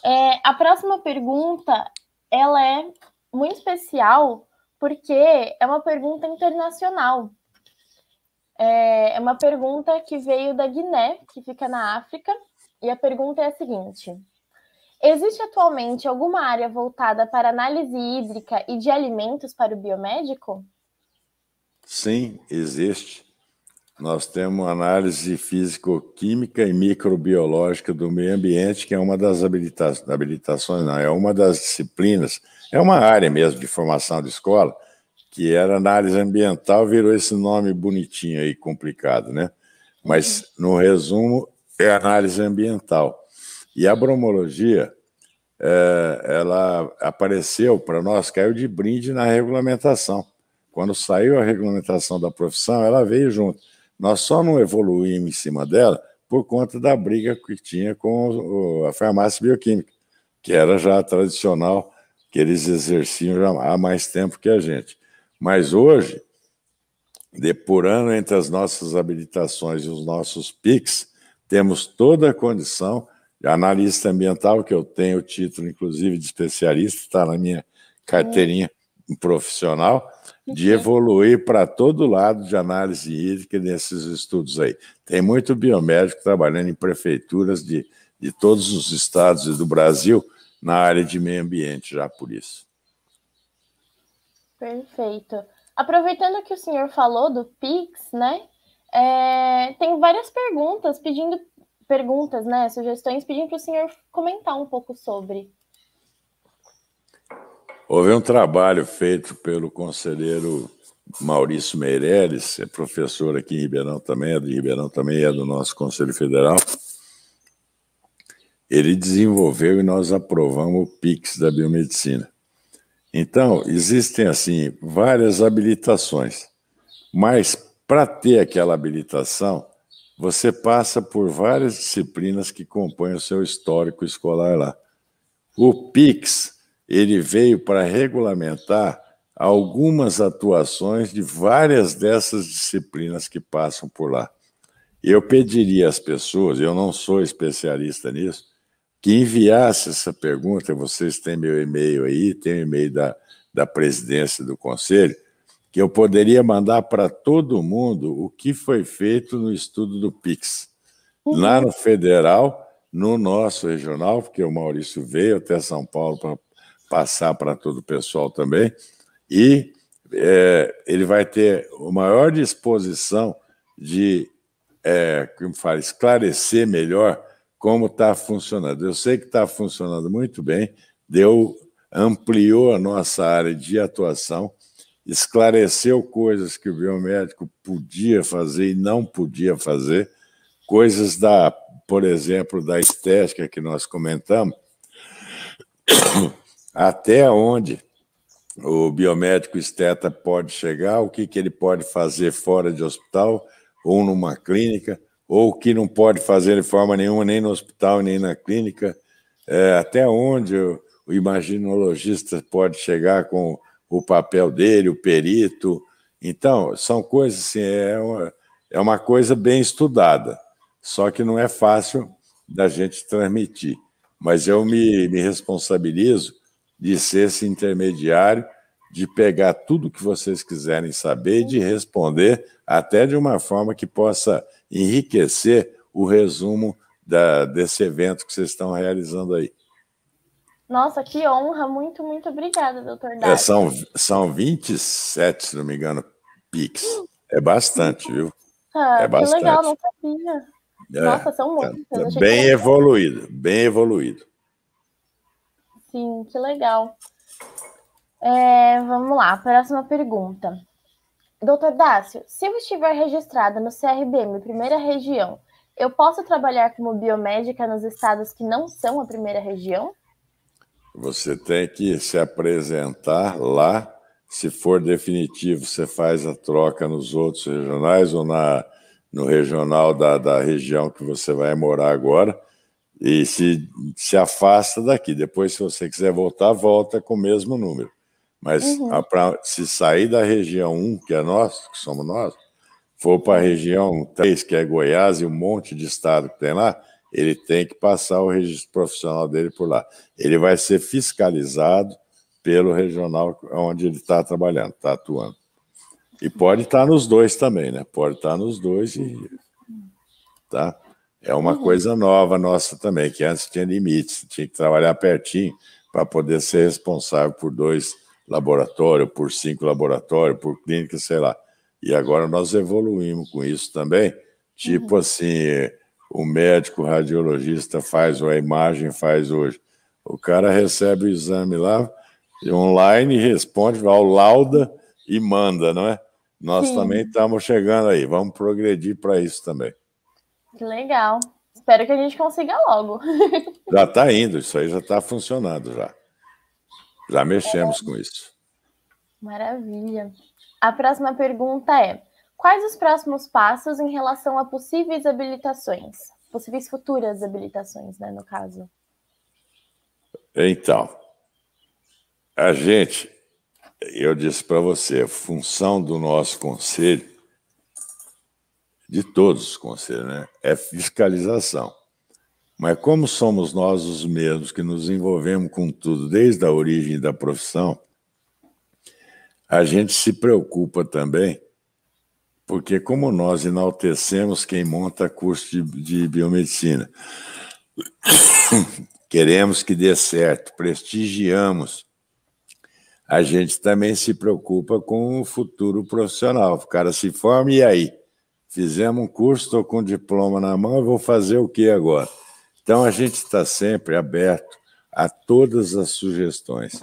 É, a próxima pergunta, ela é muito especial porque é uma pergunta internacional. É, é uma pergunta que veio da Guiné, que fica na África. E a pergunta é a seguinte: Existe atualmente alguma área voltada para análise hídrica e de alimentos para o biomédico? Sim, existe. Nós temos análise físico-química e microbiológica do meio ambiente, que é uma das habilita habilitações, não, é uma das disciplinas, é uma área mesmo de formação de escola, que era análise ambiental, virou esse nome bonitinho aí, complicado, né? Mas, uhum. no resumo, é análise ambiental. E a bromologia, é, ela apareceu para nós, caiu de brinde na regulamentação. Quando saiu a regulamentação da profissão, ela veio junto. Nós só não evoluímos em cima dela por conta da briga que tinha com a farmácia bioquímica, que era já tradicional, que eles exerciam já há mais tempo que a gente. Mas hoje, depurando entre as nossas habilitações e os nossos PICs, temos toda a condição analista ambiental, que eu tenho o título, inclusive, de especialista, está na minha carteirinha é. profissional, de evoluir para todo lado de análise hídrica nesses estudos aí. Tem muito biomédico trabalhando em prefeituras de, de todos os estados e do Brasil na área de meio ambiente, já por isso. Perfeito. Aproveitando que o senhor falou do Pix, né? É, tem várias perguntas pedindo perguntas, né, sugestões, pedindo para o senhor comentar um pouco sobre. Houve um trabalho feito pelo conselheiro Maurício Meireles, é professor aqui em Ribeirão também, é de Ribeirão também, é do nosso Conselho Federal. Ele desenvolveu e nós aprovamos o PIX da biomedicina. Então, existem, assim, várias habilitações, mas para ter aquela habilitação, você passa por várias disciplinas que compõem o seu histórico escolar lá. O PIX, ele veio para regulamentar algumas atuações de várias dessas disciplinas que passam por lá. Eu pediria às pessoas, eu não sou especialista nisso, que enviasse essa pergunta, vocês têm meu e-mail aí, tem o e-mail da, da presidência do conselho, que eu poderia mandar para todo mundo o que foi feito no estudo do PIX. Uhum. Lá no federal, no nosso regional, porque o Maurício veio até São Paulo para passar para todo o pessoal também, e é, ele vai ter a maior disposição de é, como fala, esclarecer melhor como está funcionando. Eu sei que está funcionando muito bem, deu, ampliou a nossa área de atuação esclareceu coisas que o biomédico podia fazer e não podia fazer, coisas da, por exemplo, da estética que nós comentamos, até onde o biomédico esteta pode chegar, o que, que ele pode fazer fora de hospital ou numa clínica, ou o que não pode fazer de forma nenhuma, nem no hospital, nem na clínica, é, até onde o, o imaginologista pode chegar com o papel dele, o perito. Então, são coisas assim, é uma, é uma coisa bem estudada, só que não é fácil da gente transmitir. Mas eu me, me responsabilizo de ser esse intermediário, de pegar tudo que vocês quiserem saber e de responder até de uma forma que possa enriquecer o resumo da, desse evento que vocês estão realizando aí. Nossa, que honra! Muito, muito obrigada, doutor Dário. É, são, são 27, se não me engano, Pix. É bastante, viu? Ah, é bastante. Que legal, não sabia. É, Nossa, são muitos. Tá, tá bem evoluído, bem evoluído. Sim, que legal. É, vamos lá, próxima pergunta. Doutor Dácio, se eu estiver registrada no CRBM, primeira região, eu posso trabalhar como biomédica nos estados que não são a primeira região? Você tem que se apresentar lá. Se for definitivo, você faz a troca nos outros regionais ou na, no regional da, da região que você vai morar agora e se, se afasta daqui. Depois, se você quiser voltar, volta com o mesmo número. Mas uhum. a, pra, se sair da região 1, que é nós, que somos nós, for para a região 3, que é Goiás e um monte de estado que tem lá, ele tem que passar o registro profissional dele por lá. Ele vai ser fiscalizado pelo regional onde ele está trabalhando, está atuando. E pode estar tá nos dois também, né? Pode estar tá nos dois e. Tá? É uma uhum. coisa nova nossa também, que antes tinha limites, tinha que trabalhar pertinho para poder ser responsável por dois laboratórios, por cinco laboratórios, por clínica, sei lá. E agora nós evoluímos com isso também. Tipo uhum. assim, o médico radiologista faz, ou a imagem faz hoje. O cara recebe o exame lá, online, responde, vai ao lauda e manda, não é? Nós Sim. também estamos chegando aí, vamos progredir para isso também. Legal. Espero que a gente consiga logo. já está indo, isso aí já está funcionando já. Já mexemos é. com isso. Maravilha. A próxima pergunta é: Quais os próximos passos em relação a possíveis habilitações? Possíveis futuras habilitações, né, no caso. Então, a gente, eu disse para você, função do nosso conselho, de todos os conselhos, né, é fiscalização. Mas como somos nós os mesmos que nos envolvemos com tudo desde a origem da profissão, a gente se preocupa também porque como nós enaltecemos quem monta curso de, de biomedicina, queremos que dê certo, prestigiamos, a gente também se preocupa com o futuro profissional. O cara se forma e aí? Fizemos um curso, estou com um diploma na mão, vou fazer o que agora? Então a gente está sempre aberto a todas as sugestões.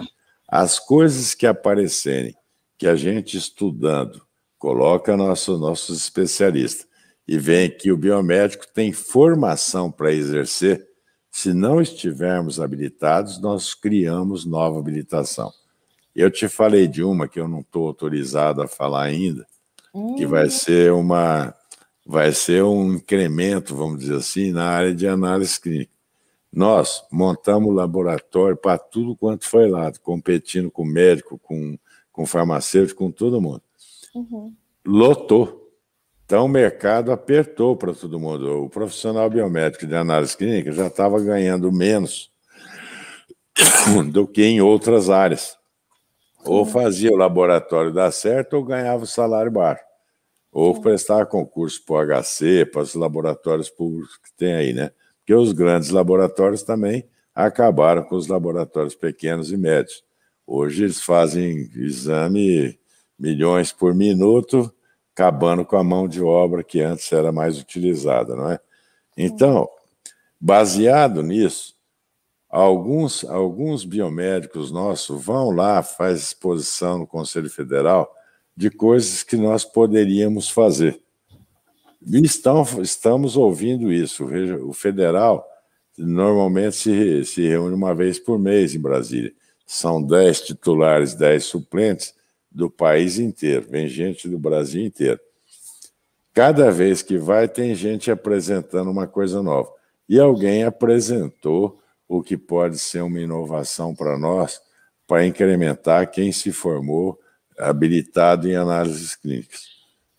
As coisas que aparecerem, que a gente estudando Coloca nosso, nossos especialistas. E vem que o biomédico tem formação para exercer. Se não estivermos habilitados, nós criamos nova habilitação. Eu te falei de uma que eu não estou autorizado a falar ainda, hum. que vai hum. ser uma vai ser um incremento, vamos dizer assim, na área de análise clínica. Nós montamos laboratório para tudo quanto foi lado, competindo com médico, com, com farmacêutico, com todo mundo. Uhum. Lotou. Então o mercado apertou para todo mundo. O profissional biomédico de análise clínica já estava ganhando menos do que em outras áreas. Ou uhum. fazia o laboratório dar certo ou ganhava o salário baixo. Ou Sim. prestar concurso para o HC, para os laboratórios públicos que tem aí, né? Porque os grandes laboratórios também acabaram com os laboratórios pequenos e médios. Hoje eles fazem exame milhões por minuto, acabando com a mão de obra que antes era mais utilizada, não é? Então, baseado nisso, alguns, alguns biomédicos nossos vão lá, faz exposição no Conselho Federal de coisas que nós poderíamos fazer. E estão, estamos ouvindo isso. O federal normalmente se, se reúne uma vez por mês em Brasília. São 10 titulares, 10 suplentes, do país inteiro, vem gente do Brasil inteiro. Cada vez que vai, tem gente apresentando uma coisa nova. E alguém apresentou o que pode ser uma inovação para nós, para incrementar quem se formou habilitado em análises clínicas.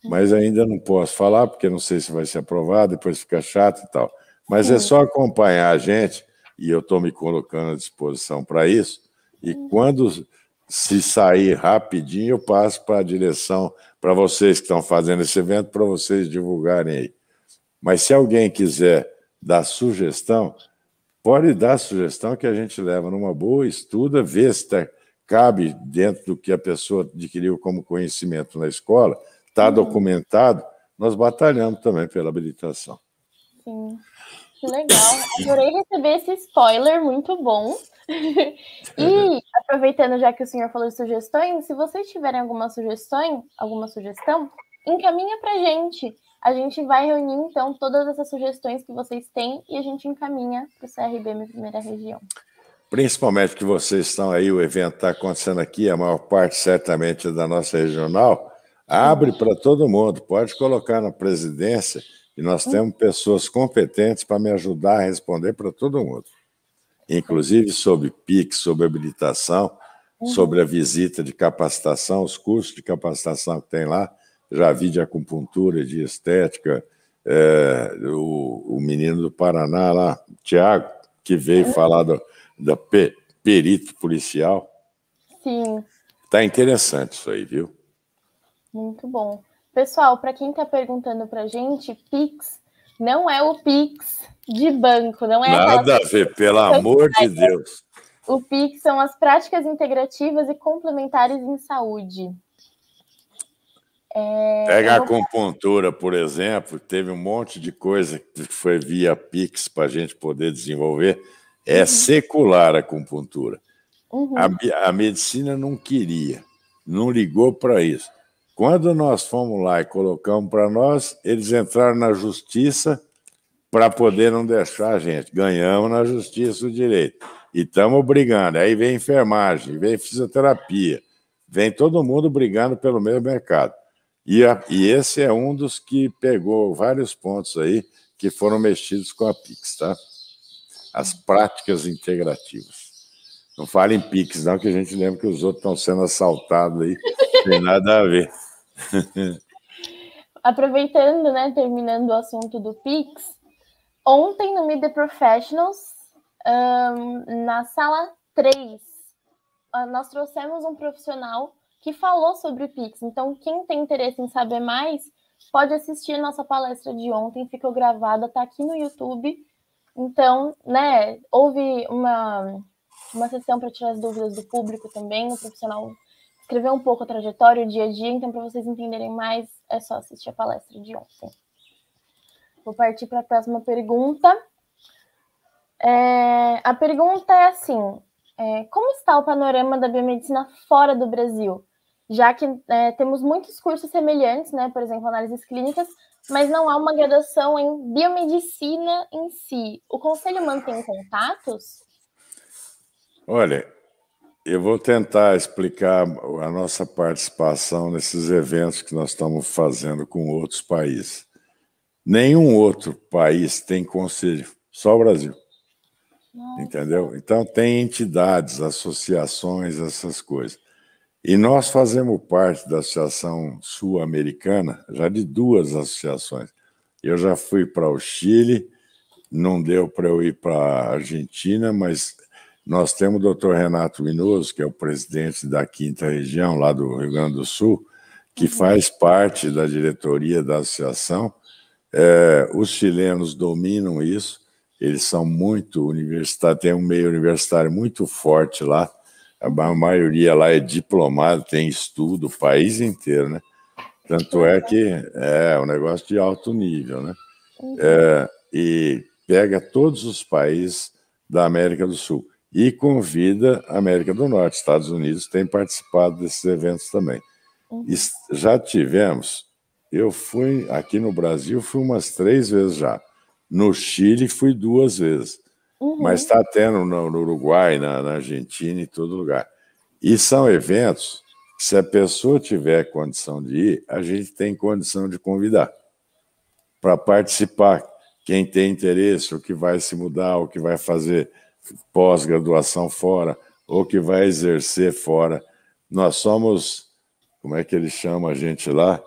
Mas uhum. ainda não posso falar, porque não sei se vai ser aprovado, depois fica chato e tal. Mas é uhum. só acompanhar a gente, e eu estou me colocando à disposição para isso, e uhum. quando se sair rapidinho, eu passo para a direção, para vocês que estão fazendo esse evento, para vocês divulgarem aí. Mas se alguém quiser dar sugestão, pode dar sugestão que a gente leva numa boa, estuda, vê se tá, cabe dentro do que a pessoa adquiriu como conhecimento na escola, está uhum. documentado, nós batalhamos também pela habilitação. Sim. Que legal. Adorei receber esse spoiler, muito bom e aproveitando já que o senhor falou de sugestões, se vocês tiverem alguma sugestão, alguma sugestão, encaminha para gente. A gente vai reunir então todas essas sugestões que vocês têm e a gente encaminha para o CRB Primeira Região. Principalmente que vocês estão aí, o evento está acontecendo aqui, a maior parte certamente da nossa regional. Abre uhum. para todo mundo, pode colocar na presidência e nós uhum. temos pessoas competentes para me ajudar a responder para todo mundo inclusive sobre PIC, sobre habilitação, uhum. sobre a visita de capacitação, os cursos de capacitação que tem lá. Já vi de acupuntura, de estética, é, o, o, menino do Paraná lá, Tiago, que veio é. falar do, da pe, perito policial. Sim. Tá interessante isso aí, viu? Muito bom. Pessoal, para quem está perguntando para a gente, Pix não é o Pix de banco, não é Nada a ver, pelo amor de Deus. O PIC são as práticas integrativas e complementares em saúde. É, Pega a acupuntura, por exemplo, teve um monte de coisa que foi via Pix para a gente poder desenvolver. É uhum. secular a acupuntura. Uhum. A, a medicina não queria, não ligou para isso. Quando nós fomos lá e colocamos para nós, eles entraram na justiça para poder não deixar a gente. Ganhamos na justiça o direito. E estamos brigando. Aí vem enfermagem, vem fisioterapia, vem todo mundo brigando pelo mesmo mercado. E, a, e esse é um dos que pegou vários pontos aí que foram mexidos com a PIX, tá? As práticas integrativas. Não fale em PIX, não, que a gente lembra que os outros estão sendo assaltados aí, tem nada a ver. Aproveitando, né, terminando o assunto do PIX, ontem no Meet the Professionals, um, na sala 3, ah, nós trouxemos um profissional que falou sobre o Pix. Então, quem tem interesse em saber mais, pode assistir nossa palestra de ontem, ficou gravada, está aqui no YouTube. Então, né, houve uma, uma sessão para tirar as dúvidas do público também, o profissional escreveu um pouco a trajetória, o dia a dia, então para vocês entenderem mais, é só assistir a palestra de ontem. Vou partir para a próxima pergunta. É, a pergunta é assim: é, como está o panorama da biomedicina fora do Brasil? Já que é, temos muitos cursos semelhantes, né, por exemplo, análises clínicas, mas não há uma graduação em biomedicina em si. O conselho mantém contatos? Olha, eu vou tentar explicar a nossa participação nesses eventos que nós estamos fazendo com outros países. Nenhum outro país tem conselho, só o Brasil. Entendeu? Então, tem entidades, associações, essas coisas. E nós fazemos parte da Associação Sul-Americana, já de duas associações. Eu já fui para o Chile, não deu para eu ir para a Argentina, mas nós temos o doutor Renato Minoso, que é o presidente da Quinta Região, lá do Rio Grande do Sul, que uhum. faz parte da diretoria da associação é, os chilenos dominam isso, eles são muito universitários, tem um meio universitário muito forte lá, a maioria lá é diplomado, tem estudo, o país inteiro, né? Tanto é que é, é um negócio de alto nível, né? Uhum. É, e pega todos os países da América do Sul e convida a América do Norte. Estados Unidos tem participado desses eventos também. Uhum. Já tivemos eu fui aqui no Brasil, fui umas três vezes já. No Chile fui duas vezes. Uhum. Mas está tendo no, no Uruguai, na, na, Argentina, em todo lugar. E são eventos que, se a pessoa tiver condição de ir, a gente tem condição de convidar para participar. Quem tem interesse, o que vai se mudar, o que vai fazer pós-graduação fora, ou que vai exercer fora. Nós somos, como é que ele chama a gente lá?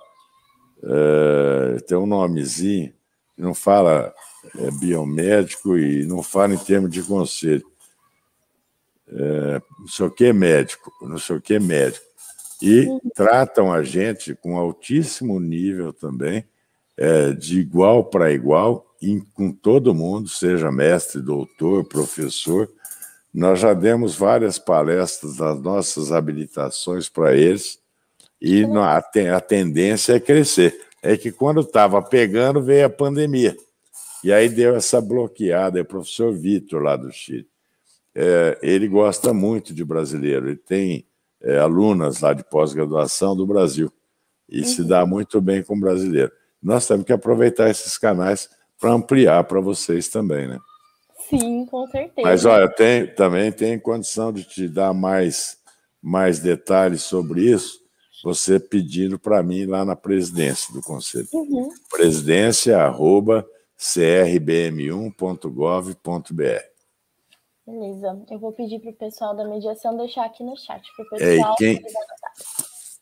é, tem um nomezinho, não fala é, biomédico e não fala em termos de conselho. É, não sei o que é médico, não sei o que é médico. E tratam a gente com altíssimo nível também, é, de igual para igual, em, com todo mundo, seja mestre, doutor, professor. Nós já demos várias palestras das nossas habilitações para eles, e a, tendência é crescer. É que quando estava pegando, veio a pandemia. E aí deu essa bloqueada. É o professor Vitor, lá do Chile. É, ele gosta muito de brasileiro. Ele tem é, alunas lá de pós-graduação do Brasil. E uhum. se dá muito bem com brasileiro. Nós temos que aproveitar esses canais para ampliar para vocês também, né? Sim, com certeza. Mas olha, tem, também tem condição de te dar mais, mais detalhes sobre isso você pedindo para mim lá na presidência do conselho. Uhum. Presidência arroba crbm1.gov.br. Beleza, eu vou pedir para o pessoal da mediação deixar aqui no chat para o pessoal. É, e, quem,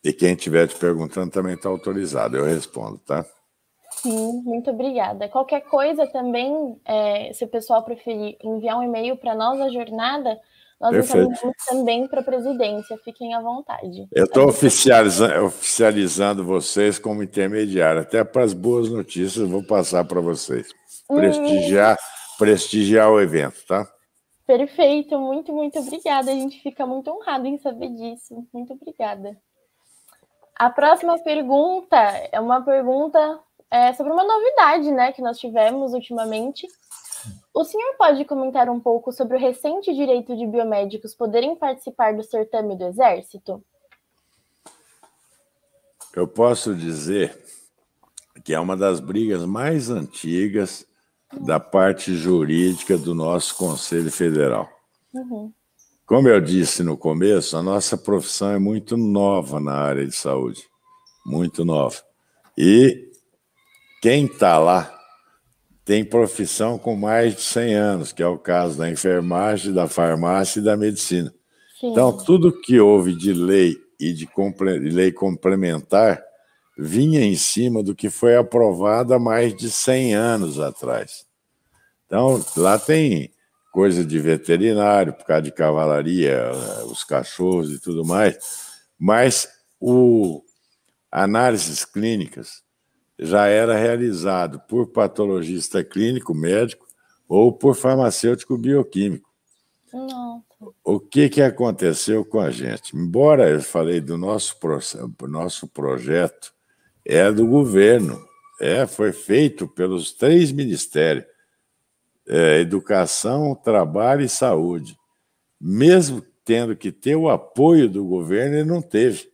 e quem estiver te perguntando também está autorizado, eu respondo, tá? Sim, muito obrigada. Qualquer coisa também, é, se o pessoal preferir enviar um e-mail para nós a jornada, nós Perfeito. também para a presidência, fiquem à vontade. Eu estou oficializando, oficializando vocês como intermediário, até para as boas notícias vou passar para vocês. Uhum. Prestigiar, hum. prestigiar o evento, tá? Perfeito, muito, muito obrigada. A gente fica muito honrado em saber disso. Muito obrigada. A próxima pergunta é uma pergunta é, sobre uma novidade né, que nós tivemos ultimamente, o senhor pode comentar um pouco sobre o recente direito de biomédicos poderem participar do certame do Exército? Eu posso dizer que é uma das brigas mais antigas da parte jurídica do nosso Conselho Federal. Uhum. Como eu disse no começo, a nossa profissão é muito nova na área de saúde, muito nova. E quem está lá tem profissão com mais de 100 anos, que é o caso da enfermagem, da farmácia e da medicina. Sim. Então, tudo que houve de lei e de lei complementar vinha em cima do que foi aprovado há mais de 100 anos atrás. Então, lá tem coisa de veterinário, por causa de cavalaria, eh, os cachorros e tudo mais, mas o análises clínicas já era realizado por patologista clínico médico ou por farmacêutico bioquímico. Não. O que, que aconteceu com a gente? Embora eu falei do nosso, nosso projeto, é do governo, é, foi feito pelos três ministérios, é, Educação, Trabalho e Saúde. Mesmo tendo que ter o apoio do governo, ele não teve.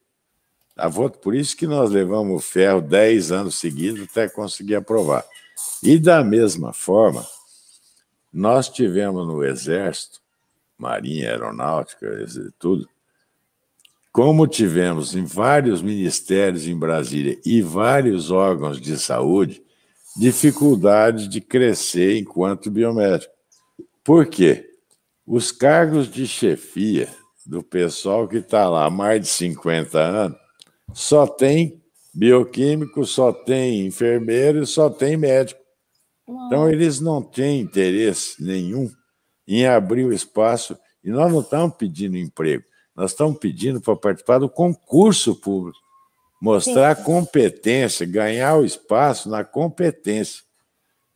A tá, voto. Por isso que nós levamos o ferro 10 anos seguidos até conseguir aprovar. E da mesma forma, nós tivemos no Exército, Marinha, Aeronáutica, tudo, como tivemos em vários ministérios em Brasília e vários órgãos de saúde, dificuldade de crescer enquanto biomédico. Por quê? Os cargos de chefia do pessoal que está lá há mais de 50 anos só tem bioquímico, só tem enfermeiro e só tem médico. Então, eles não têm interesse nenhum em abrir o espaço. E nós não estamos pedindo emprego, nós estamos pedindo para participar do concurso público, mostrar Sim. competência, ganhar o espaço na competência.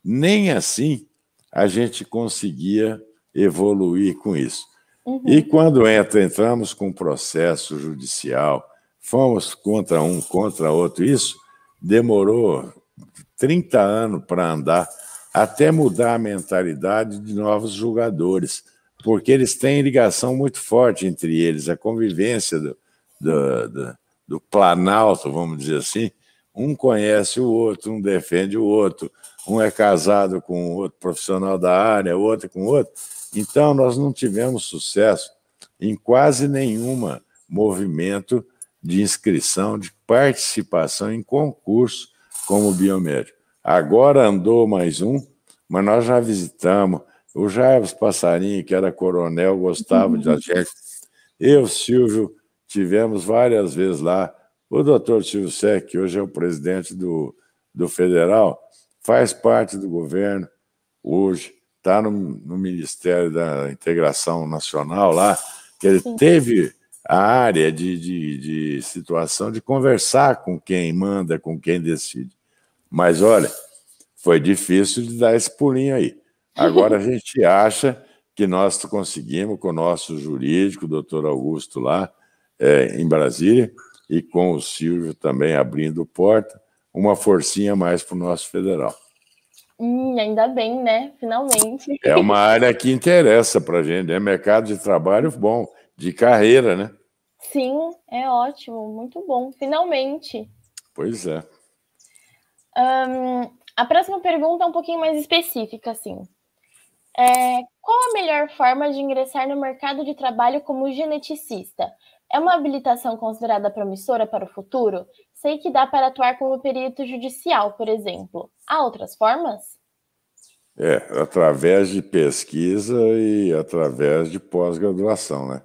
Nem assim a gente conseguia evoluir com isso. Uhum. E quando entra, entramos com processo judicial, Fomos contra um, contra outro. Isso demorou 30 anos para andar, até mudar a mentalidade de novos jogadores, porque eles têm ligação muito forte entre eles, a convivência do, do, do, do Planalto, vamos dizer assim. Um conhece o outro, um defende o outro, um é casado com outro profissional da área, outro é com outro. Então, nós não tivemos sucesso em quase nenhuma movimento de inscrição, de participação em concurso como biomédico. Agora andou mais um, mas nós já visitamos. O Jarvis Passarinho, que era coronel, gostava de a uhum. gente. Eu, Silvio, tivemos várias vezes lá. O doutor Silvio Sec, que hoje é o presidente do, do Federal, faz parte do governo hoje, está no, no, Ministério da Integração Nacional lá, que ele Sim. teve a área de, de, de situação de conversar com quem manda, com quem decide. Mas olha, foi difícil de dar esse pulinho aí. Agora a gente acha que nós conseguimos com o nosso jurídico, o doutor Augusto, lá é, em Brasília, e com o Silvio também abrindo porta, uma forcinha mais para o nosso federal. Hum, ainda bem, né? Finalmente. É uma área que interessa para a gente, é mercado de trabalho bom de carreira, né? Sim, é ótimo, muito bom, finalmente. Pois é. Um, a próxima pergunta é um pouquinho mais específica, assim. É, qual a melhor forma de ingressar no mercado de trabalho como geneticista? É uma habilitação considerada promissora para o futuro? Sei que dá para atuar como perito judicial, por exemplo. Há outras formas? É, através de pesquisa e através de pós-graduação, né?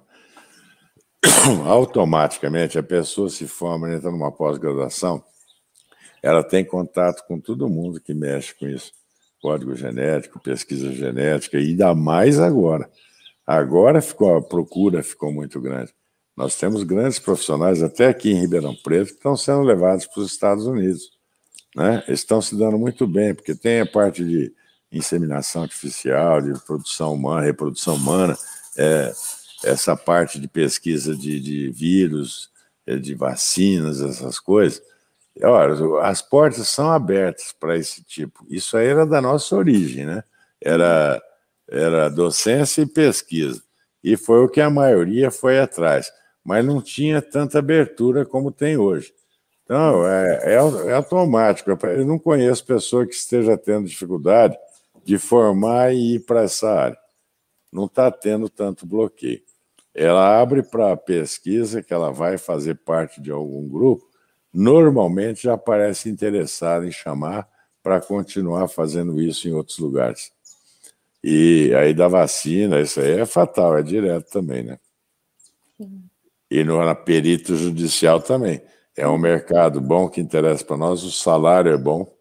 automaticamente a pessoa se forma, né, entra numa pós-graduação, ela tem contato com todo mundo que mexe com isso. Código genético, pesquisa genética, e ainda mais agora. Agora ficou, a procura ficou muito grande. Nós temos grandes profissionais, até aqui em Ribeirão Preto, que estão sendo levados para os Estados Unidos. Né? Estão se dando muito bem, porque tem a parte de inseminação artificial, de produção humana, reprodução humana, é, essa parte de pesquisa de, de vírus, eh, de vacinas, essas coisas. É, olha, as portas são abertas para esse tipo. Isso aí era da nossa origem, né? Era, era docência e pesquisa. E foi o que a maioria foi atrás. Mas não tinha tanta abertura como tem hoje. Então, é, é, é automático. Eu não conheço pessoa que esteja tendo dificuldade de formar e ir para essa área. Não está tendo tanto bloqueio ela abre para a pesquisa que ela vai fazer parte de algum grupo, normalmente já parece interessada em chamar para continuar fazendo isso em outros lugares. E aí da vacina, isso aí é fatal, é direto também, né? Sim. E no na perito judicial também. É um mercado bom que interessa para nós, o salário é bom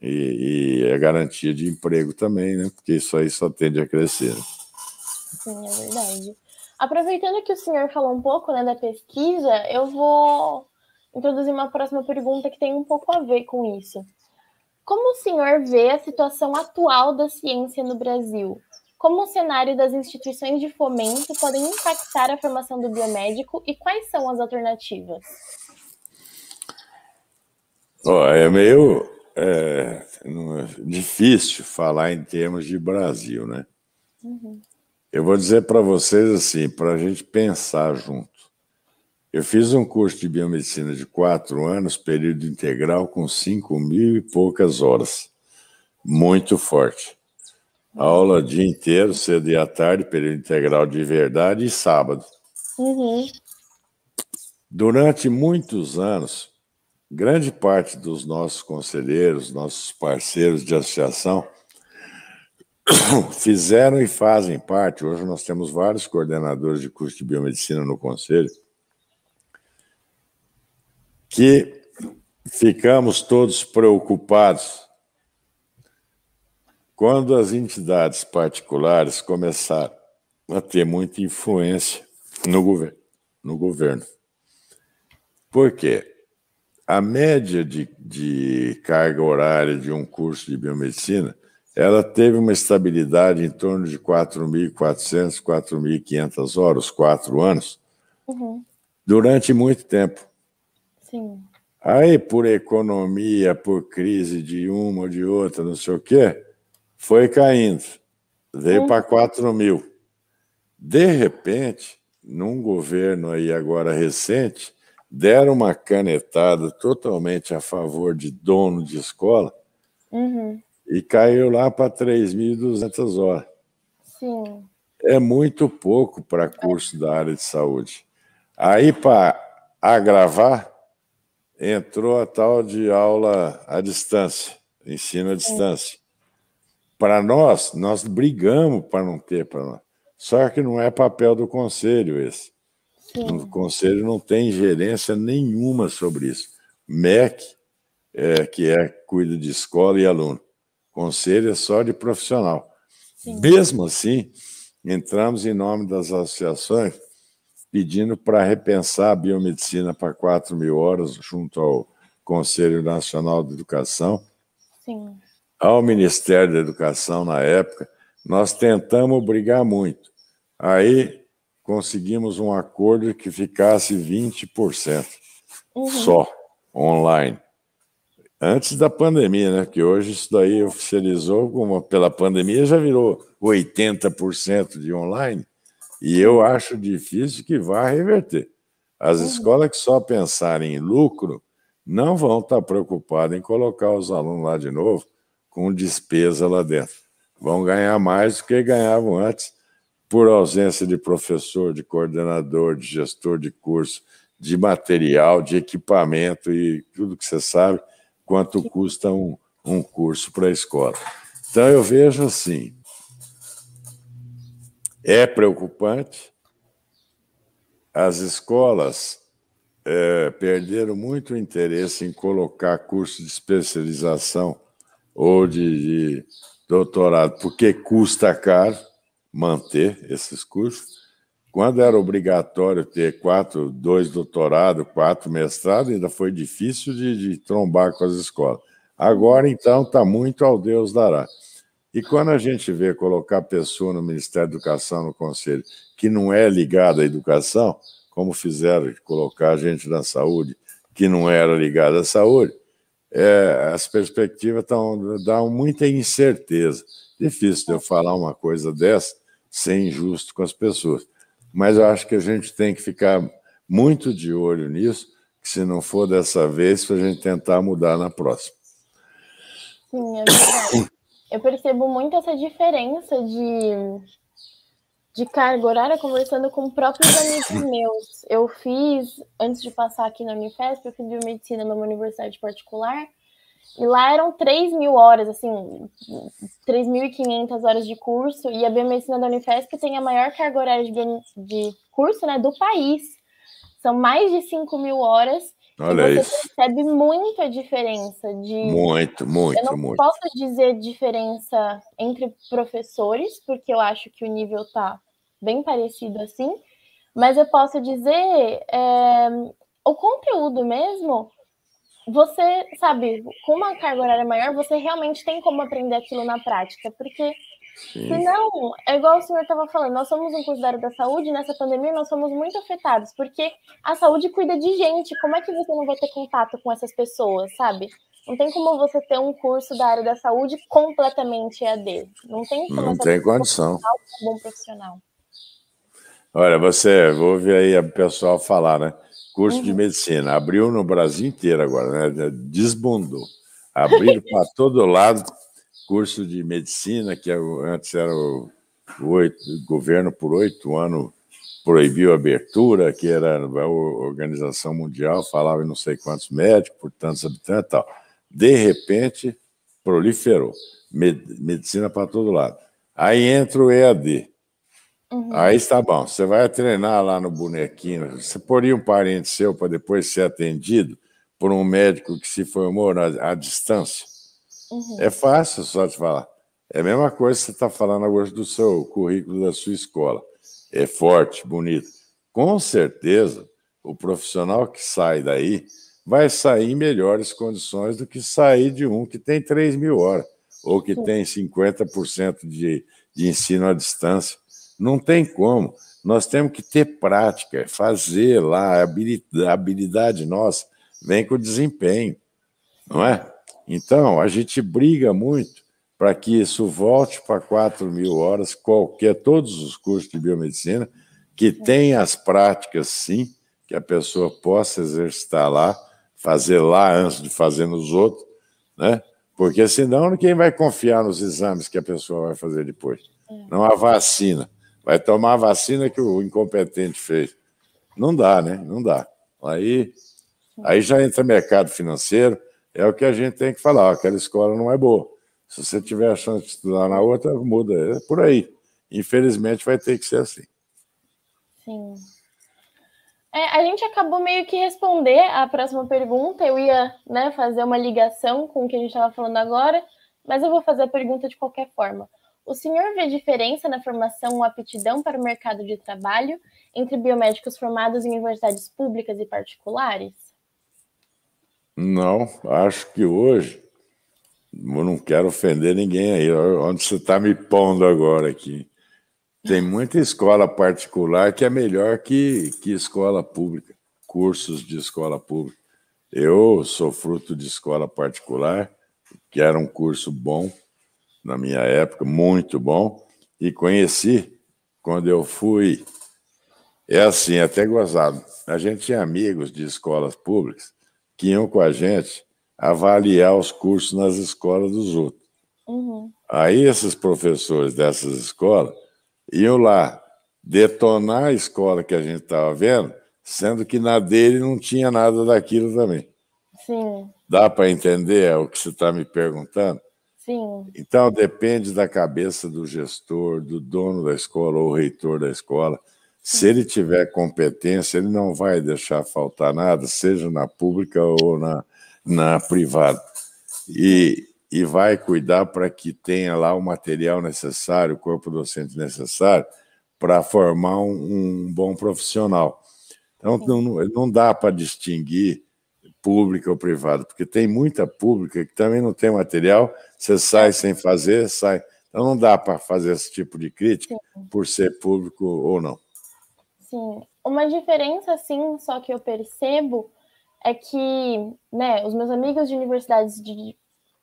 e, e, é garantia de emprego também, né? Porque isso aí só tende a crescer. Né? Sim, é verdade. Aproveitando que o senhor falou um pouco né, da pesquisa, eu vou introduzir uma próxima pergunta que tem um pouco a ver com isso. Como o senhor vê a situação atual da ciência no Brasil? Como o cenário das instituições de fomento podem impactar a formação do biomédico e quais são as alternativas? Oh, é meio é, é, difícil falar em termos de Brasil, né? Uhum. Eu vou dizer para vocês assim, para a gente pensar junto. Eu fiz um curso de biomedicina de quatro anos, período integral, com cinco mil e poucas horas. Muito forte. A aula o dia inteiro, cedo e à tarde, período integral de verdade e sábado. Uhum. Durante muitos anos, grande parte dos nossos conselheiros, nossos parceiros de associação, fizeram e fazem parte. Hoje nós temos vários coordenadores de curso de biomedicina no conselho que ficamos todos preocupados quando as entidades particulares começaram a ter muita influência no, no governo. Por quê? A média de, de carga horária de um curso de biomedicina ela teve uma estabilidade em torno de 4.400, 4.500 horas, quatro anos, uhum. durante muito tempo. Sim. Aí, por economia, por crise de uma ou de outra, não sei o quê, foi caindo. Veio uhum. para 4 mil. De repente, num governo aí agora recente, deram uma canetada totalmente a favor de dono de escola, uhum e caiu lá para 3.200 horas. Sim. É muito pouco para curso da área de saúde. Aí, para agravar, entrou a tal de aula à distância, ensino à distância. Para nós, nós brigamos para não ter para nós. Só que não é papel do conselho esse. Sim. O conselho não tem gerência nenhuma sobre isso. MEC, é, que é cuida de escola e aluno Conselho é só de profissional. Sim. Mesmo assim, entramos em nome das associações pedindo para repensar a biomedicina para 4 mil horas junto ao Conselho Nacional de Educação. Sim. Ao Ministério da Educação, na época, nós tentamos brigar muito. Aí conseguimos um acordo que ficasse 20% uhum. só online antes da pandemia, né? Que hoje isso daí oficializou como pela pandemia já virou 80% de online e eu acho difícil que vá reverter. As uhum. escolas que só pensarem em lucro não vão estar preocupadas em colocar os alunos lá de novo com despesa lá dentro. Vão ganhar mais do que ganhavam antes por ausência de professor, de coordenador, de gestor de curso, de material, de equipamento e tudo que você sabe quanto custa um, um curso para a escola. Então, eu vejo assim: é preocupante, as escolas é, perderam muito interesse em colocar curso de especialização ou de, de doutorado, porque custa caro manter esses cursos. Quando era obrigatório ter quatro, dois doutorado, quatro mestrado, ainda foi difícil de, de trombar com as escolas. Agora, então, está muito ao Deus dará. E quando a gente vê colocar pessoa no Ministério da Educação, no Conselho, que não é ligada à educação, como fizeram de colocar a gente na saúde, que não era ligada à saúde, é, as perspectivas tão, dão muita incerteza. Difícil de eu falar uma coisa dessa sem injusto com as pessoas mas eu acho que a gente tem que ficar muito de olho nisso, que se não for dessa vez, para a gente tentar mudar na próxima. Sim, é Eu percebo muito essa diferença de, de carga horária conversando com próprios amigos meus. Eu fiz, antes de passar aqui na Unifesp, eu fiz biomedicina numa universidade particular, e lá eram 3 mil horas, assim, 3.500 horas de curso, e a biomedicina da Unifesp tem a maior carga horária de, de curso né, do país. São mais de 5 mil horas. Olha e você isso. percebe muita diferença de. Muito, muito, eu não muito. Posso dizer diferença entre professores, porque eu acho que o nível tá bem parecido assim, mas eu posso dizer é, o conteúdo mesmo você, sabe, com uma carga horária maior, você realmente tem como aprender aquilo na prática, porque senão, é igual o senhor estava falando, nós somos um curso da área da saúde, nessa pandemia nós somos muito afetados, porque a saúde cuida de gente, como é que você não vai ter contato com essas pessoas, sabe? Não tem como você ter um curso da área da saúde completamente EAD. Não tem como Não tem condição. Um bom profissional. Olha, você, vou ouvir aí o pessoal falar, né? curso de uhum. medicina. Abriu no Brasil inteiro agora, né? desbondou. Abriram para todo lado curso de medicina, que é antes era o, oito, governo por oito anos proibiu a abertura, que era a Organização Mundial, falava em não sei quantos médicos, por tantos habitantes e tal. De repente, proliferou. Med medicina para todo lado. Aí entra o EAD. Uhum. Aí está bom. Você vai treinar lá no bonequinho. Você poria um parente seu para depois ser atendido por um médico que se formou à, à distância? Uhum. É fácil só te falar. É a mesma coisa que você está falando agora do seu currículo da sua escola. É forte, bonito. Com certeza, o profissional que sai daí vai sair em melhores condições do que sair de um que tem 3 mil horas ou que tem 50% de, de ensino à distância. Não tem como. Nós temos que ter prática, fazer lá, a habilidade nossa vem com o desempenho, não é? Então, a gente briga muito para que isso volte para 4 mil horas, qualquer, todos os cursos de biomedicina, que é. tem as práticas, sim, que a pessoa possa exercitar lá, fazer lá antes de fazer nos outros, né? Porque senão quem vai confiar nos exames que a pessoa vai fazer depois? É. Não há vacina vai tomar a vacina que o incompetente fez. Não dá, né? Não dá. Aí, aí já entra mercado financeiro, é o que a gente tem que falar, aquela escola não é boa. Se você tiver a chance de estudar na outra, muda, é por aí. Infelizmente vai ter que ser assim. Sim. É, a gente acabou meio que responder a próxima pergunta. Eu ia né, fazer uma ligação com o que a gente estava falando agora, mas eu vou fazer a pergunta de qualquer forma. O senhor vê diferença na formação ou aptidão para o mercado de trabalho entre biomédicos formados em universidades públicas e particulares? Não, acho que hoje. Eu não quero ofender ninguém aí, onde você está me pondo agora aqui. Tem muita escola particular que é melhor que, que escola pública, cursos de escola pública. Eu sou fruto de escola particular, que era um curso bom, na minha época, muito bom, e conheci quando eu fui. É assim, é até gozado. A gente tinha amigos de escolas públicas que iam com a gente avaliar os cursos nas escolas dos outros. Uhum. Aí esses professores dessas escolas iam lá detonar a escola que a gente estava vendo, sendo que na dele não tinha nada daquilo também. Sim. Dá para entender o que você está me perguntando? Sim. Então, depende da cabeça do gestor, do dono da escola ou reitor da escola. Se ele tiver competência, ele não vai deixar faltar nada, seja na pública ou na, na privada. E, e vai cuidar para que tenha lá o material necessário, o corpo docente necessário, para formar um, um, bom profissional. Então, não, não dá para distinguir pública ou privada, porque tem muita pública que também não tem material, você sai sem fazer, sai. Então não dá para fazer esse tipo de crítica Sim. por ser público ou não. Sim, uma diferença assim, só que eu percebo é que, né, os meus amigos de universidades de,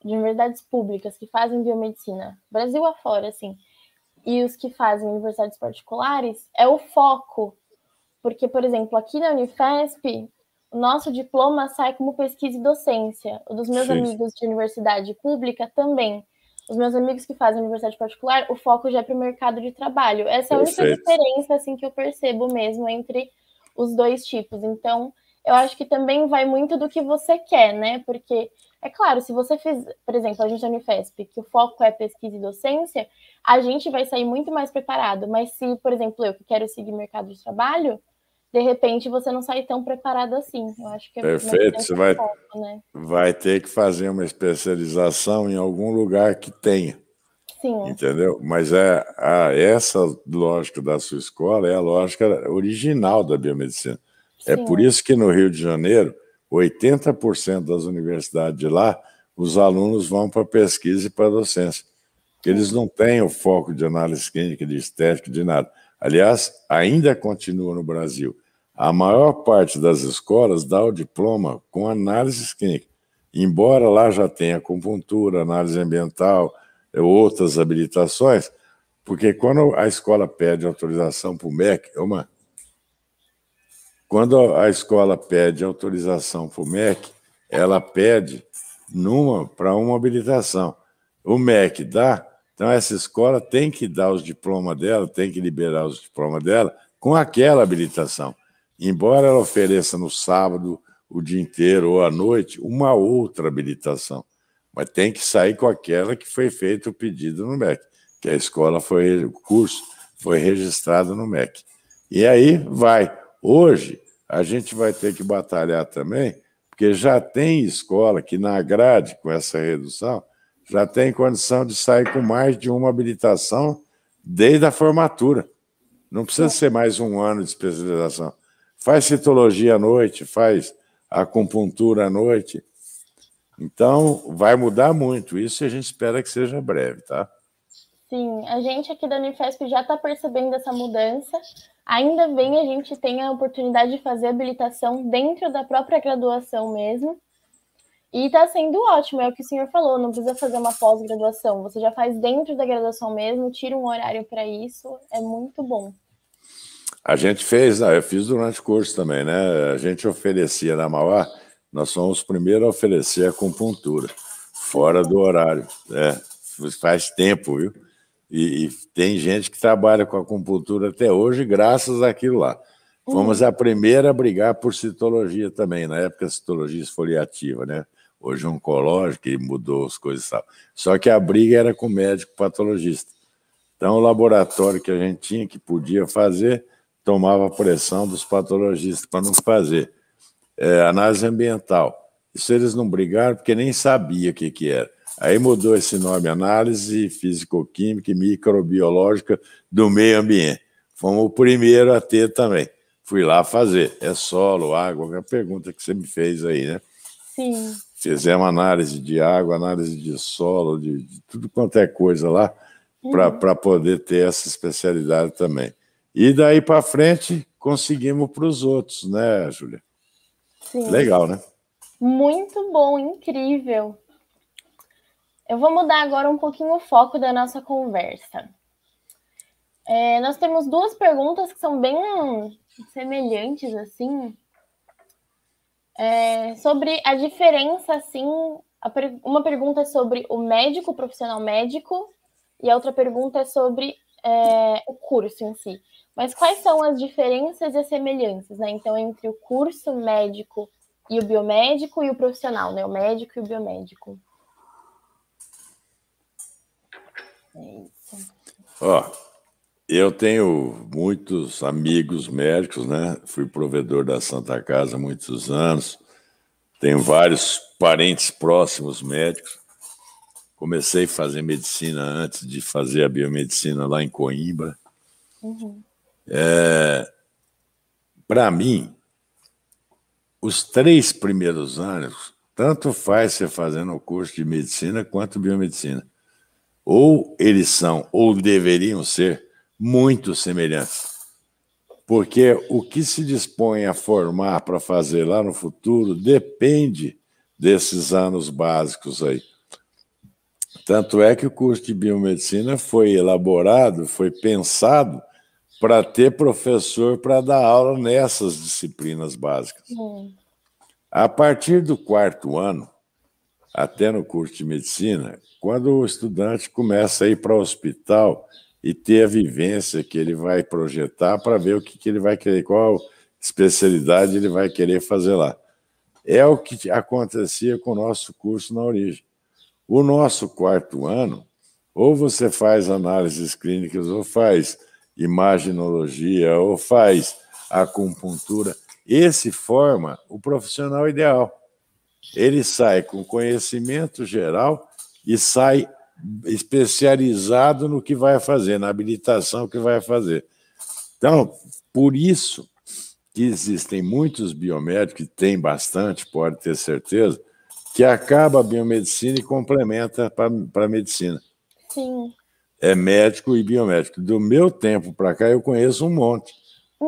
de universidades públicas que fazem biomedicina, Brasil afora, assim, e os que fazem universidades particulares, é o foco porque, por exemplo, aqui na Unifesp, nosso diploma sai como pesquisa e docência. O dos meus Sim. amigos de universidade pública também. Os meus amigos que fazem universidade particular, o foco já é para o mercado de trabalho. Essa é a única diferença assim que eu percebo mesmo entre os dois tipos. Então, eu acho que também vai muito do que você quer, né? Porque é claro, se você fizer, por exemplo, a gente da tá Unifesp, que o foco é pesquisa e docência, a gente vai sair muito mais preparado. Mas se, por exemplo, eu que quero seguir mercado de trabalho, de repente você não sai tão preparado assim. Eu acho que é Perfeito, você vai, né? vai ter que fazer uma especialização em algum lugar que tenha. Sim. Entendeu? Mas é a, essa lógica da sua escola é a lógica original da biomedicina. É Sim. É por isso que no Rio de Janeiro, 80% das universidades de lá, os alunos vão para pesquisa e para docência. Eles não têm o foco de análise clínica, de estética, de nada. Aliás, ainda continua no Brasil. A maior parte das escolas dá o diploma com análises clínicas, embora lá já tenha acupuntura, análise ambiental, é, outras habilitações, porque quando a escola pede autorização para o MEC, uma quando a escola pede autorização para o MEC, ela pede numa para uma habilitação. O MEC dá, então essa escola tem que dar os diplomas dela, tem que liberar os diplomas dela com aquela habilitação embora ela ofereça no sábado o dia inteiro ou à noite uma outra habilitação, mas tem que sair com aquela que foi feito o pedido no MEC, que a escola foi o curso foi registrado no MEC. E aí vai. Hoje a gente vai ter que batalhar também, porque já tem escola que na grade com essa redução já tem condição de sair com mais de uma habilitação desde a formatura. Não precisa ser mais um ano de especialização Faz citologia à noite, faz acupuntura à noite. Então, vai mudar muito isso e a gente espera que seja breve, tá? Sim, a gente aqui da Unifesp já está percebendo essa mudança. Ainda bem a gente tem a oportunidade de fazer habilitação dentro da própria graduação mesmo. E está sendo ótimo, é o que o senhor falou, não precisa fazer uma pós-graduação, você já faz dentro da graduação mesmo, tira um horário para isso, é muito bom. A gente fez, ah, eu fiz durante o curso também, né? A gente oferecia na Mauá, nós somos os primeiros a oferecer acupuntura, fora do horário. É, faz tempo, viu? E, e, tem gente que trabalha com acupuntura até hoje, graças àquilo lá. Hum. Fomos a primeira a brigar por citologia também, na época citologia esfoliativa, né? Hoje oncológica e mudou as coisas e tal. Só que a briga era com o médico patologista. Então, o laboratório que a gente tinha, que podia fazer, tomava pressão dos patologistas para não fazer. É, análise ambiental. Isso eles não brigaram porque nem sabia o que, que era. Aí mudou esse nome, análise físico-química e microbiológica do meio ambiente. Fomos o primeiro a ter também. Fui lá fazer. É solo, água, é a pergunta que você me fez aí, né? Sim. Fizemos análise de água, análise de solo, de, de tudo quanto é coisa lá, para uhum. poder ter essa especialidade também. E daí para frente conseguimos para os outros, né, Júlia? Sim. Legal, né? Muito bom, incrível. Eu vou mudar agora um pouquinho o foco da nossa conversa. É, nós temos duas perguntas que são bem semelhantes, assim, é, sobre a diferença, assim, a per uma pergunta é sobre o médico, o profissional médico, e a outra pergunta é sobre é, o curso em si. Mas quais são as diferenças e as semelhanças, né? Então, entre o curso médico e o biomédico e o profissional, né? O médico e o biomédico. É isso. Ó, eu tenho muitos amigos médicos, né? Fui provedor da Santa Casa há muitos anos. Tenho vários parentes próximos médicos. Comecei a fazer medicina antes de fazer a biomedicina lá em Coimbra. Uhum. É, Para mim, os três primeiros anos, tanto faz você fazendo o curso de medicina quanto biomedicina, ou eles são, ou deveriam ser, muito semelhantes. Porque o que se dispõe a formar para fazer lá no futuro depende desses anos básicos aí. Tanto é que o curso de biomedicina foi elaborado, foi pensado para ter professor para dar aula nessas disciplinas básicas. É. A partir do quarto ano, até no curso de medicina, quando o estudante começa a ir para o hospital e ter a vivência que ele vai projetar para ver o que, que ele vai querer, qual especialidade ele vai querer fazer lá. É o que acontecia com o nosso curso na origem. O nosso quarto ano, ou você faz análises clínicas ou faz imaginologia ou faz acupuntura, esse forma o profissional ideal. Ele sai com conhecimento geral e sai especializado no que vai fazer, na habilitação que vai fazer. Então, por isso que existem muitos biomédicos, tem bastante, pode ter certeza, que acaba a biomedicina e complementa para a medicina. Sim é médico e biomédico. Do meu tempo para cá, eu conheço um monte.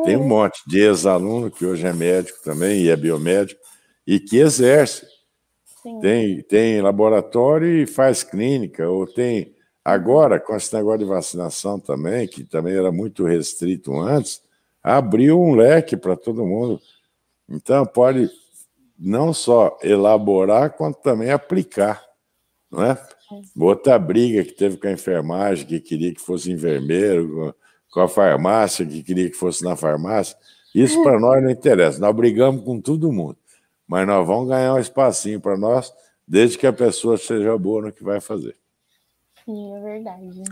Tem um hum. monte de ex-aluno que hoje é médico também e é biomédico e que exerce. Sim. Tem, tem laboratório e faz clínica, ou tem. Agora, com esse negócio de vacinação também, que também era muito restrito antes, abriu um leque para todo mundo. Então, pode não só elaborar, quanto também aplicar não é? é? Outra briga que teve com a enfermagem, que queria que fosse em vermelho, com a farmácia, que queria que fosse na farmácia. Isso para uhum. nós não interessa. Nós brigamos com todo mundo, mas nós vamos ganhar um espacinho para nós, desde que a pessoa seja boa no que vai fazer. Sim, é verdade.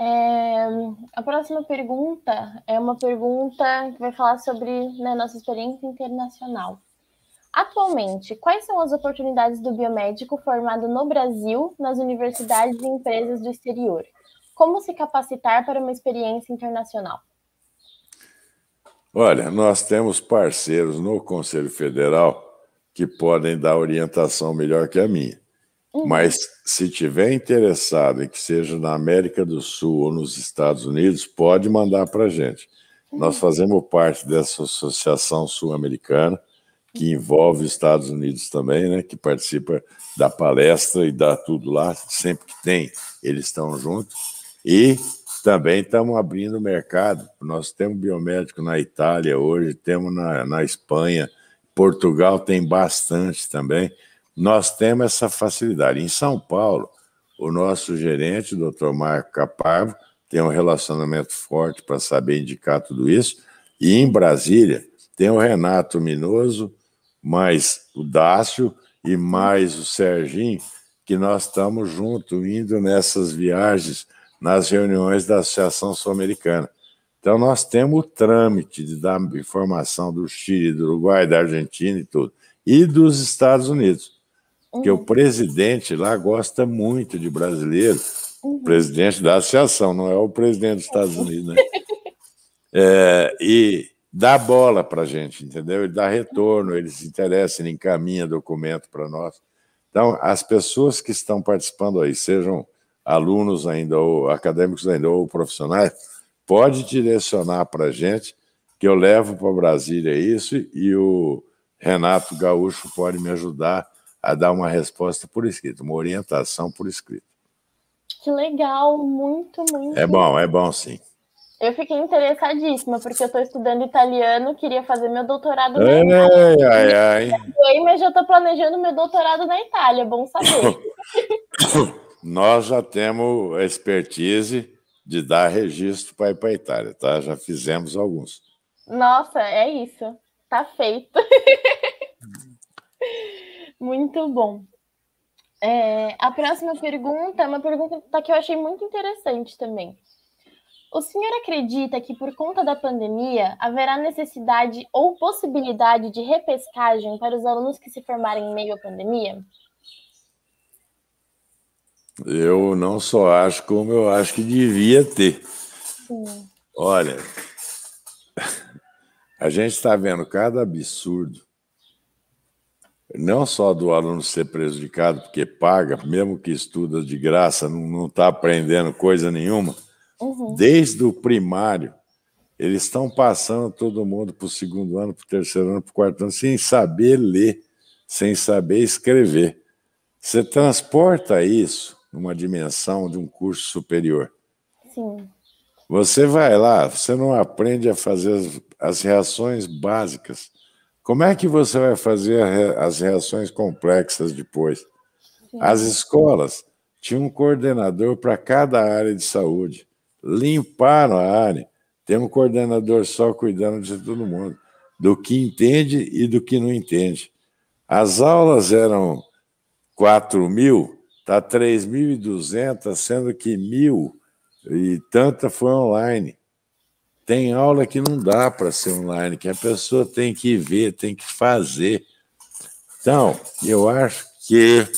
É, a próxima pergunta é uma pergunta que vai falar sobre né, nossa experiência internacional. Atualmente, quais são as oportunidades do biomédico formado no Brasil, nas universidades e empresas do exterior? Como se capacitar para uma experiência internacional? Olha, nós temos parceiros no Conselho Federal que podem dar orientação melhor que a minha. Uhum. Mas se tiver interessado em que seja na América do Sul ou nos Estados Unidos, pode mandar para a gente. Nós uhum. fazemos parte dessa Associação Sul-Americana que envolve os Estados Unidos também, né, que participa da palestra e dá tudo lá, sempre que tem, eles estão juntos. E também estamos abrindo o mercado. Nós temos biomédico na Itália hoje, temos na, na Espanha, Portugal tem bastante também. Nós temos essa facilidade. Em São Paulo, o nosso gerente, o Dr. Marco Caparvo, tem um relacionamento forte para saber indicar tudo isso. E em Brasília, tem o Renato Minoso, mais o Dácio e mais o Serginho, que nós estamos juntos, indo nessas viagens, nas reuniões da Associação Sul-Americana. Então, nós temos o trâmite de dar informação do Chile, do Uruguai, da Argentina e tudo, e dos Estados Unidos. Porque uhum. o presidente lá gosta muito de brasileiro, uhum. o presidente da associação, não é o presidente dos Estados é. Unidos, né? É, e dá bola para a gente, entendeu? Ele dá retorno, ele se interessa, ele encaminha documento para nós. Então, as pessoas que estão participando aí, sejam alunos ainda ou acadêmicos ainda ou profissionais, pode direcionar para a gente, que eu levo para Brasília isso e o Renato Gaúcho pode me ajudar a dar uma resposta por escrito, uma orientação por escrito. Que legal, muito, muito. É bom, é bom sim. Eu fiquei interessadíssima, porque eu estou estudando italiano, queria fazer meu doutorado ai, na Itália. Ai, ai, ai. Mas já estou planejando meu doutorado na Itália, bom saber. Nós já temos a expertise de dar registro para ir para a Itália, tá? Já fizemos alguns. Nossa, é isso. Tá feito. muito bom. É, a próxima pergunta é uma pergunta que eu achei muito interessante também. O senhor acredita que, por conta da pandemia, haverá necessidade ou possibilidade de repescagem para os alunos que se formarem em meio à pandemia? Eu não só acho, como eu acho que devia ter. Sim. Olha, a gente está vendo cada absurdo, não só do aluno ser prejudicado porque paga, mesmo que estuda de graça, não está aprendendo coisa nenhuma Uhum. Desde o primário, eles estão passando todo mundo para o segundo ano, para o terceiro ano, para o quarto ano, sem saber ler, sem saber escrever. Você transporta isso numa dimensão de um curso superior. Sim. Você vai lá, você não aprende a fazer as, as reações básicas. Como é que você vai fazer as reações complexas depois? As escolas tinham um coordenador para cada área de saúde limparam a área. Tem um coordenador só cuidando de todo mundo, do que entende e do que não entende. As aulas eram 4 mil, está 3.200, sendo que mil e tanta foi online. Tem aula que não dá para ser online, que a pessoa tem que ver, tem que fazer. Então, eu acho que é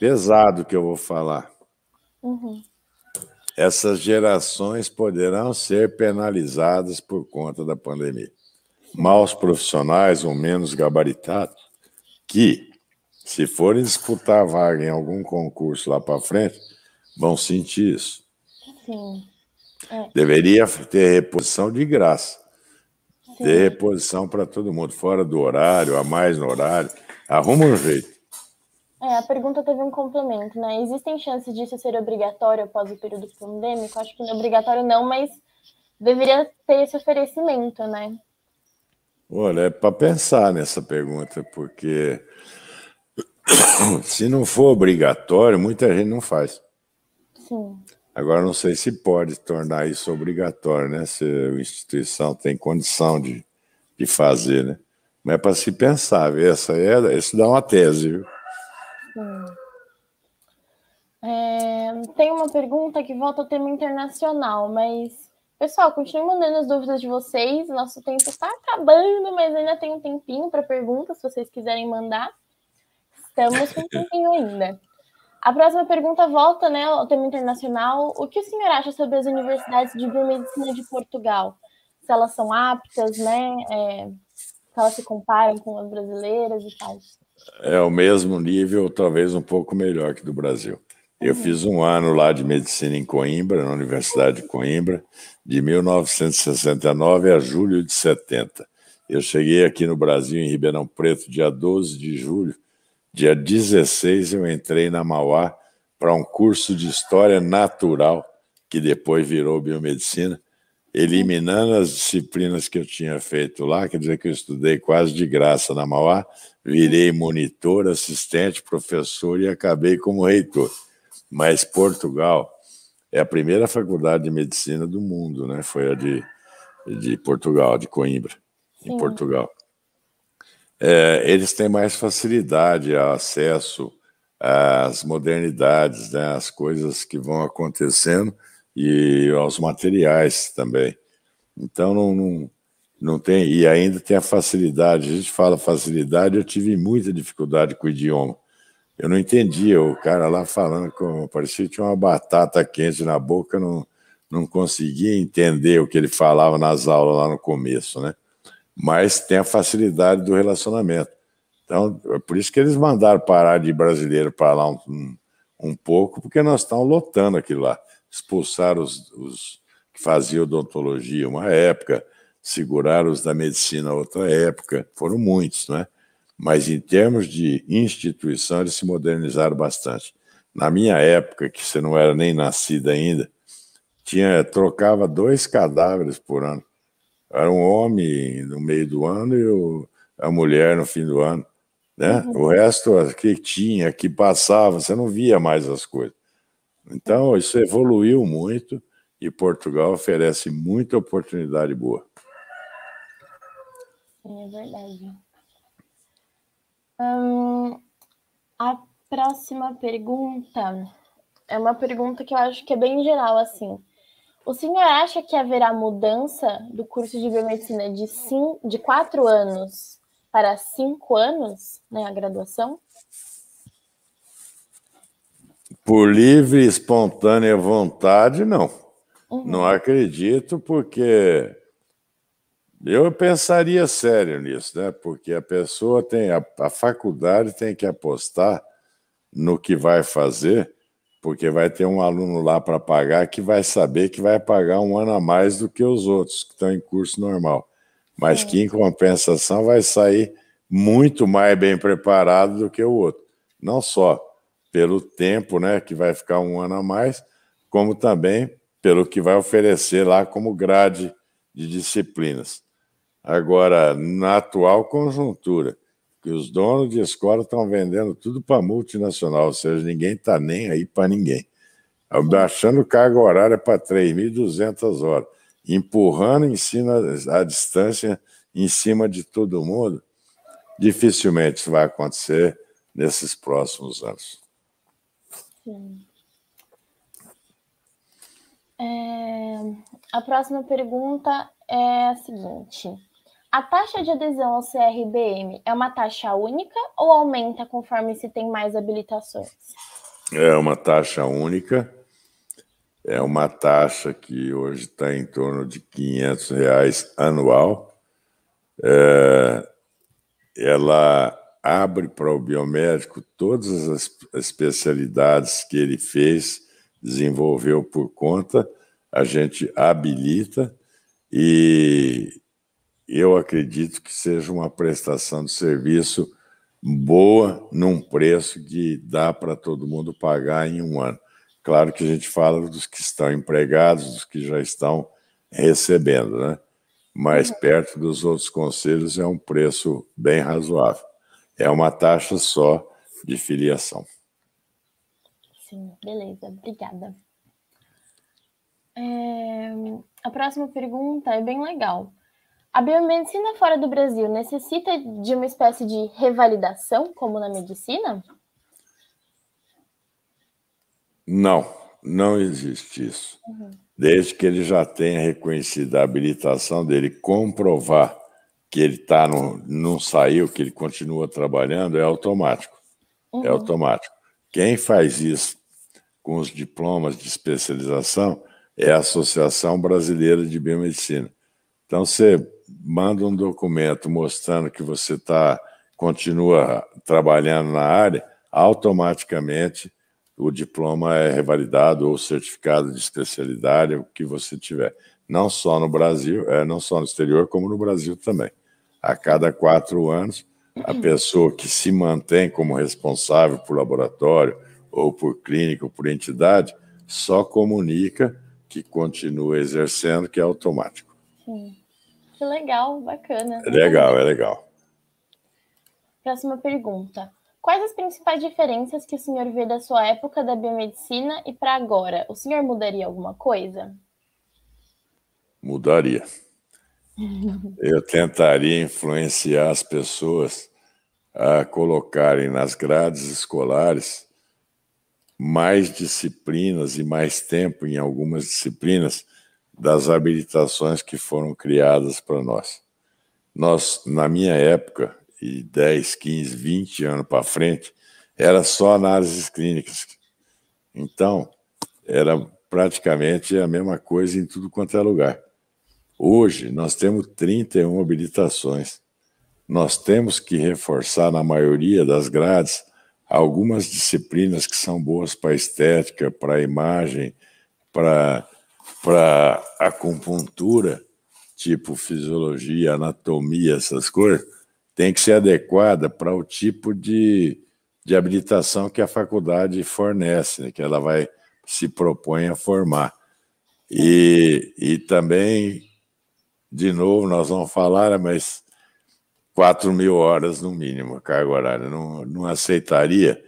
pesado que eu vou falar. Uhum essas gerações poderão ser penalizadas por conta da pandemia. Maus profissionais ou menos gabaritados, que, se forem disputar vaga em algum concurso lá para frente, vão sentir isso. Sim. É. Deveria ter reposição de graça. Sim. Ter reposição para todo mundo, fora do horário, a mais no horário. Arruma um jeito. É, a pergunta teve um complemento, né? Existem chances disso ser obrigatório após o período pandêmico? Acho que não é obrigatório não, mas deveria ter esse oferecimento, né? Olha, é para pensar nessa pergunta, porque se não for obrigatório, muita gente não faz. Sim. Agora, não sei se pode tornar isso obrigatório, né? Se a instituição tem condição de, de fazer, né? Mas é para se pensar, essa é, isso dá uma tese, viu? É, tem uma pergunta que volta ao tema internacional, mas pessoal, continue mandando as dúvidas de vocês. Nosso tempo está acabando, mas ainda tem um tempinho para perguntas, se vocês quiserem mandar. Estamos com um tempinho ainda. A próxima pergunta volta né, ao tema internacional. O que o senhor acha sobre as universidades de biomedicina de Portugal? Se elas são aptas, né? É, se elas se comparam com as brasileiras e tal. É o mesmo nível, talvez um pouco melhor que do Brasil. Eu uhum. fiz um ano lá de medicina em Coimbra, na Universidade de Coimbra, de 1969 a julho de 70. Eu cheguei aqui no Brasil, em Ribeirão Preto, dia 12 de julho. Dia 16 eu entrei na Mauá para um curso de História Natural, que depois virou Biomedicina, eliminando as disciplinas que eu tinha feito lá, quer dizer que eu estudei quase de graça na Mauá, virei monitor, assistente, professor e acabei como reitor. Mas Portugal é a primeira faculdade de medicina do mundo, né? Foi a de, de Portugal, de Coimbra, Sim. em Portugal. É, eles têm mais facilidade ao acesso às modernidades, né, às coisas que vão acontecendo, e aos materiais também. Então, não, não, não tem. E ainda tem a facilidade. A gente fala facilidade, eu tive muita dificuldade com o idioma. Eu não entendia o cara lá falando, parecia que tinha uma batata quente na boca, não, não conseguia entender o que ele falava nas aulas lá no começo, né? Mas tem a facilidade do relacionamento. Então, é por isso que eles mandaram parar de brasileiro para lá um, um, pouco, porque nós estamos lotando aquilo lá expulsar os, os que faziam odontologia uma época, segurar os da medicina outra época, foram muitos, é Mas em termos de instituição, eles se modernizaram bastante. Na minha época, que você não era nem nascida ainda, tinha trocava dois cadáveres por ano. Era um homem no meio do ano e o, a mulher no fim do ano. Né? Uhum. O resto que tinha, que passava, você não via mais as coisas. Então, isso evoluiu muito e Portugal oferece muita oportunidade boa. É verdade. a próxima pergunta é uma pergunta que eu acho que é bem geral, assim. O senhor acha que haverá mudança do curso de biomedicina de, cinco, de quatro anos para cinco anos, né, a graduação? Por livre e espontânea vontade, não. Uhum. Não acredito, porque eu pensaria sério nisso, né? Porque a pessoa tem, a, a faculdade tem que apostar no que vai fazer, porque vai ter um aluno lá para pagar que vai saber que vai pagar um ano a mais do que os outros que estão em curso normal, mas é. que em compensação vai sair muito mais bem preparado do que o outro. Não só pelo tempo, né, que vai ficar um ano a mais, como também pelo que vai oferecer lá como grade de disciplinas. Agora, na atual conjuntura, que os donos de escola estão vendendo tudo para multinacional, ou seja, ninguém está nem aí para ninguém. Abaixando carga horária para 3.200 horas, empurrando ensino à distância em cima de todo mundo, dificilmente isso vai acontecer nesses próximos anos. Sim. É, a próxima pergunta é a seguinte: A taxa de adesão ao CRBM é uma taxa única ou aumenta conforme se tem mais habilitações? É uma taxa única. É uma taxa que hoje está em torno de 500 reais anual. É, ela abre para o biomédico todas as especialidades que ele fez, desenvolveu por conta, a gente habilita e eu acredito que seja uma prestação de serviço boa num preço que dá para todo mundo pagar em um ano. Claro que a gente fala dos que estão empregados, dos que já estão recebendo, né? Mas uhum. perto dos outros conselhos é um preço bem razoável é uma taxa só de filiação. Sim, beleza, obrigada. É, a próxima pergunta é bem legal. A biomedicina fora do Brasil necessita de uma espécie de revalidação, como na medicina? Não, não existe isso. Uhum. Desde que ele já tenha reconhecida a habilitação dele comprovar que ele tá no, não saiu, que ele continua trabalhando, é automático. É uhum. É automático. Quem faz isso com os diplomas de especialização é a Associação Brasileira de Biomedicina. Então você manda um documento mostrando que você tá, continua trabalhando na área, automaticamente o diploma é revalidado ou certificado de especialidade, o que você tiver, não só no Brasil, é, não só no exterior, como no Brasil também a cada quatro anos, a uhum. pessoa que se mantém como responsável por laboratório, ou por clínica, ou por entidade, só comunica que continua exercendo, que é automático. Sim. Que legal, bacana. É legal, é legal. Próxima pergunta. Quais as principais diferenças que o senhor vê da sua época da biomedicina e para agora? O senhor mudaria alguma coisa? Mudaria. Eu tentaria influenciar as pessoas a colocarem nas grades escolares mais disciplinas e mais tempo em algumas disciplinas das habilitações que foram criadas para nós. Nós, na minha época, e 10, 15, 20 anos para frente, era só análises clínicas. Então, era praticamente a mesma coisa em tudo quanto é lugar. Hoje nós temos 31 habilitações. Nós temos que reforçar na maioria das grades algumas disciplinas que são boas para estética, para imagem, para acupuntura, tipo fisiologia, anatomia, essas coisas, tem que ser adequada para o tipo de, de habilitação que a faculdade fornece, né, que ela vai se propõe a formar. E, e também de novo, nós vamos falar, é, mas 4 mil horas no mínimo, a carga horária. Não, não aceitaria,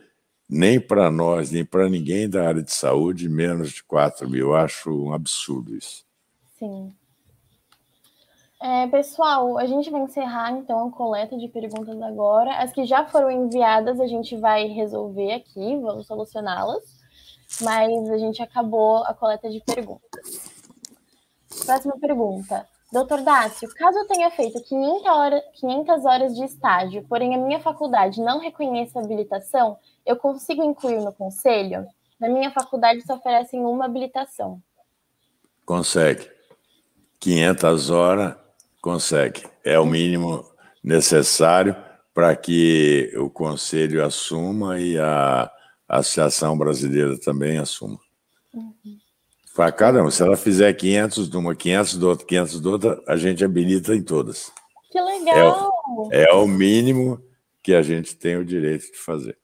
nem para nós, nem para ninguém da área de saúde, menos de 4 mil. Eu acho um absurdo isso. Sim. É, pessoal, a gente vai encerrar então a coleta de perguntas agora. As que já foram enviadas, a gente vai resolver aqui, vamos solucioná-las. Mas a gente acabou a coleta de perguntas. Próxima pergunta. Doutor Dácio, caso eu tenha feito 500 horas, 500 horas de estágio, porém a minha faculdade não reconheça habilitação, eu consigo incluir no conselho? Na minha faculdade só oferecem uma habilitação. Consegue. 500 horas, consegue. É o mínimo necessário para que o conselho assuma e a Associação Brasileira também assuma. Uhum cada não. Se ela fizer 500 de uma, 500 do outro, 500 do outra, a gente habilita em todas. Que é legal! É, é o mínimo que a gente tem o direito de fazer.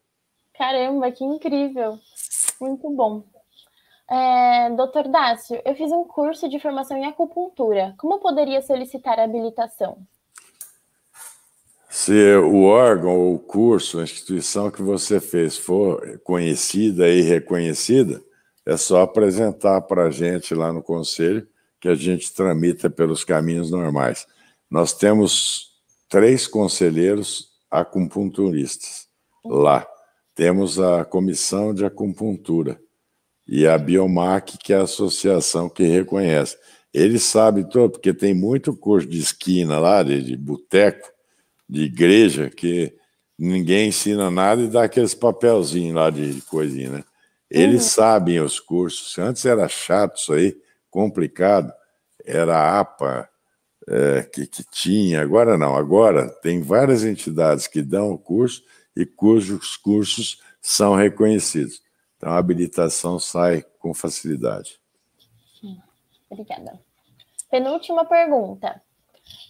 Caramba, que incrível! Muito bom. É, Doutor Dácio, eu fiz um curso de formação em acupuntura. Como poderia solicitar a habilitação? Se o órgão ou o curso, a instituição que você fez for conhecida e reconhecida, é só apresentar para a gente lá no conselho que a gente tramita pelos caminhos normais. Nós temos três conselheiros acupunturistas lá. Temos a comissão de acupuntura e a Biomac, que é a associação que reconhece. Ele sabe tudo porque tem muito curso de esquina lá, de, de boteco, de igreja, que ninguém ensina nada e dá aqueles papelzinhos lá de coisinha, né? Eles uhum. sabem os cursos. Antes era chato isso aí, complicado. Era a APA é, que, que tinha, agora não. Agora tem várias entidades que dão o curso e cujos cursos são reconhecidos. Então a habilitação sai com facilidade. Obrigada. Penúltima pergunta.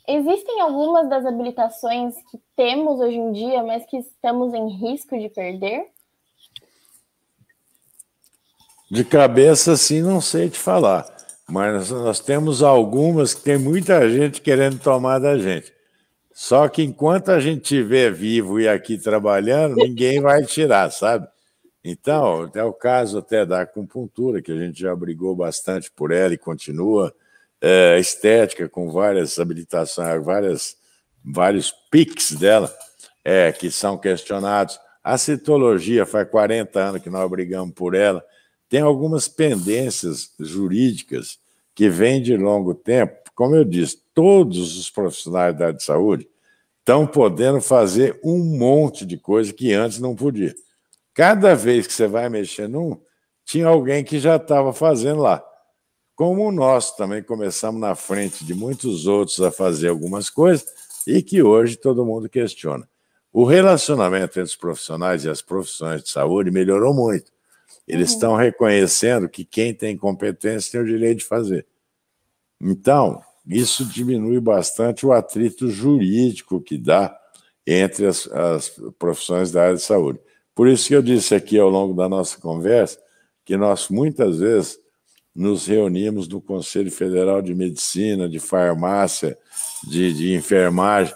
Existem algumas das habilitações que temos hoje em dia, mas que estamos em risco de perder? De cabeça, assim, não sei te falar. Mas nós temos algumas que tem muita gente querendo tomar da gente. Só que enquanto a gente estiver vivo e aqui trabalhando, ninguém vai tirar, sabe? Então, é o caso até da acupuntura, que a gente já brigou bastante por ela e continua. É, estética, com várias habilitações, várias, vários pics dela, é, que são questionados. A citologia, faz 40 anos que nós brigamos por ela. Tem algumas pendências jurídicas que vêm de longo tempo. Como eu disse, todos os profissionais da área de saúde estão podendo fazer um monte de coisa que antes não podia. Cada vez que você vai mexer num, tinha alguém que já estava fazendo lá. Como nós também começamos na frente de muitos outros a fazer algumas coisas e que hoje todo mundo questiona. O relacionamento entre os profissionais e as profissões de saúde melhorou muito. Eles uhum. estão reconhecendo que quem tem competência tem o direito de fazer. Então, isso diminui bastante o atrito jurídico que dá entre as, as profissões da área de saúde. Por isso que eu disse aqui ao longo da nossa conversa que nós muitas vezes nos reunimos no Conselho Federal de Medicina, de Farmácia, de, de Enfermagem.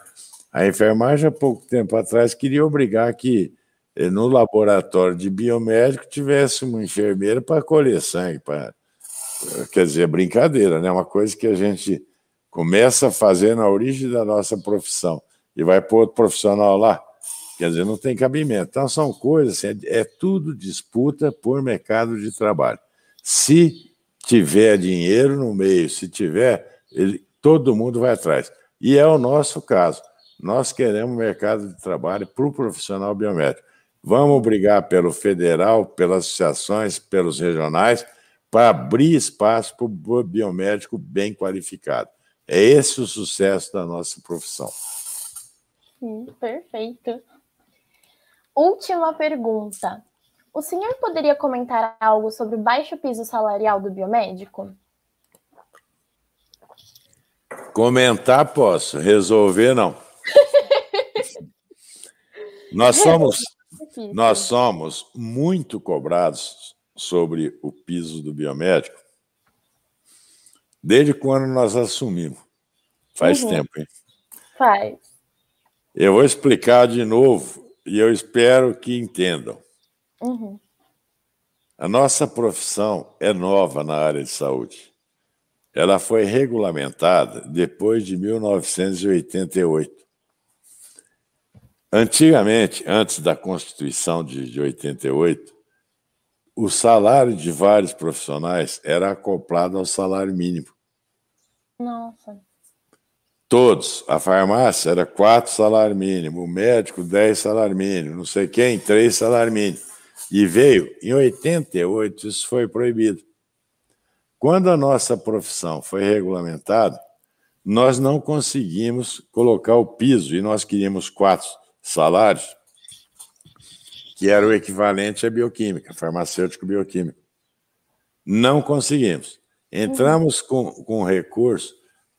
A enfermagem, há pouco tempo atrás, queria obrigar que é, no laboratório de biomédico tivesse uma enfermeira para colher sangue. Pra, eh, quer dizer, é brincadeira, né? É uma coisa que a gente começa a fazer na origem da nossa profissão e vai para outro profissional lá. Quer dizer, não tem cabimento. Então, são coisas, assim, é tudo disputa por mercado de trabalho. Se tiver dinheiro no meio, se tiver, ele, todo mundo vai atrás. E é o nosso caso. Nós queremos mercado de trabalho para o profissional biomédico. Vamos brigar pelo federal, pelas associações, pelos regionais, para abrir espaço para o biomédico bem qualificado. É esse o sucesso da nossa profissão. Sim, perfeito. Última pergunta. O senhor poderia comentar algo sobre o baixo piso salarial do biomédico? Comentar posso, resolver não. Nós somos difícil. Nós somos muito cobrados sobre o piso do biomédico desde quando nós assumimos. Faz uhum. tempo, hein? Faz. Eu vou explicar de novo e eu espero que entendam. Uhum. A nossa profissão é nova na área de saúde. Ela foi regulamentada depois de 1988. Antigamente, antes da Constituição de, de 88, o salário de vários profissionais era acoplado ao salário mínimo. Nossa. Todos. A farmácia era quatro salário mínimo, o médico dez salário mínimo, não sei quem, três salário mínimo. E veio, em 88, isso foi proibido. Quando a nossa profissão foi regulamentada, nós não conseguimos colocar o piso e nós queríamos quatro salários, que era o equivalente à bioquímica, farmacêutico bioquímico Não conseguimos. Entramos com, com recurso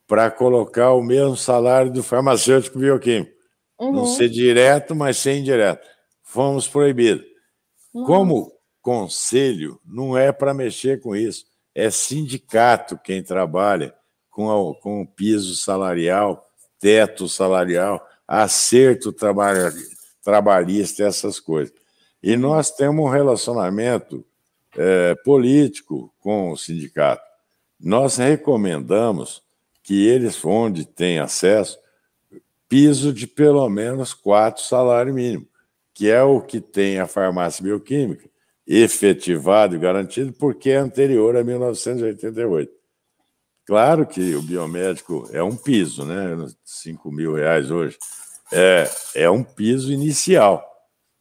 para colocar o mesmo salário do farmacêutico bioquímico. Uhum. Não ser direto, mas ser indireto. Fomos proibidos. Uhum. Como conselho, não é para mexer com isso. É sindicato quem trabalha com, o com o piso salarial, teto salarial acerto trabalhista, essas coisas. E nós temos um relacionamento é, político com o sindicato. Nós recomendamos que eles, onde têm acesso, piso de pelo menos quatro salários mínimos, que é o que tem a farmácia bioquímica, efetivado e garantido, porque é anterior a 1988. Claro que o biomédico é um piso, né? 5 mil reais hoje. É, é um piso inicial.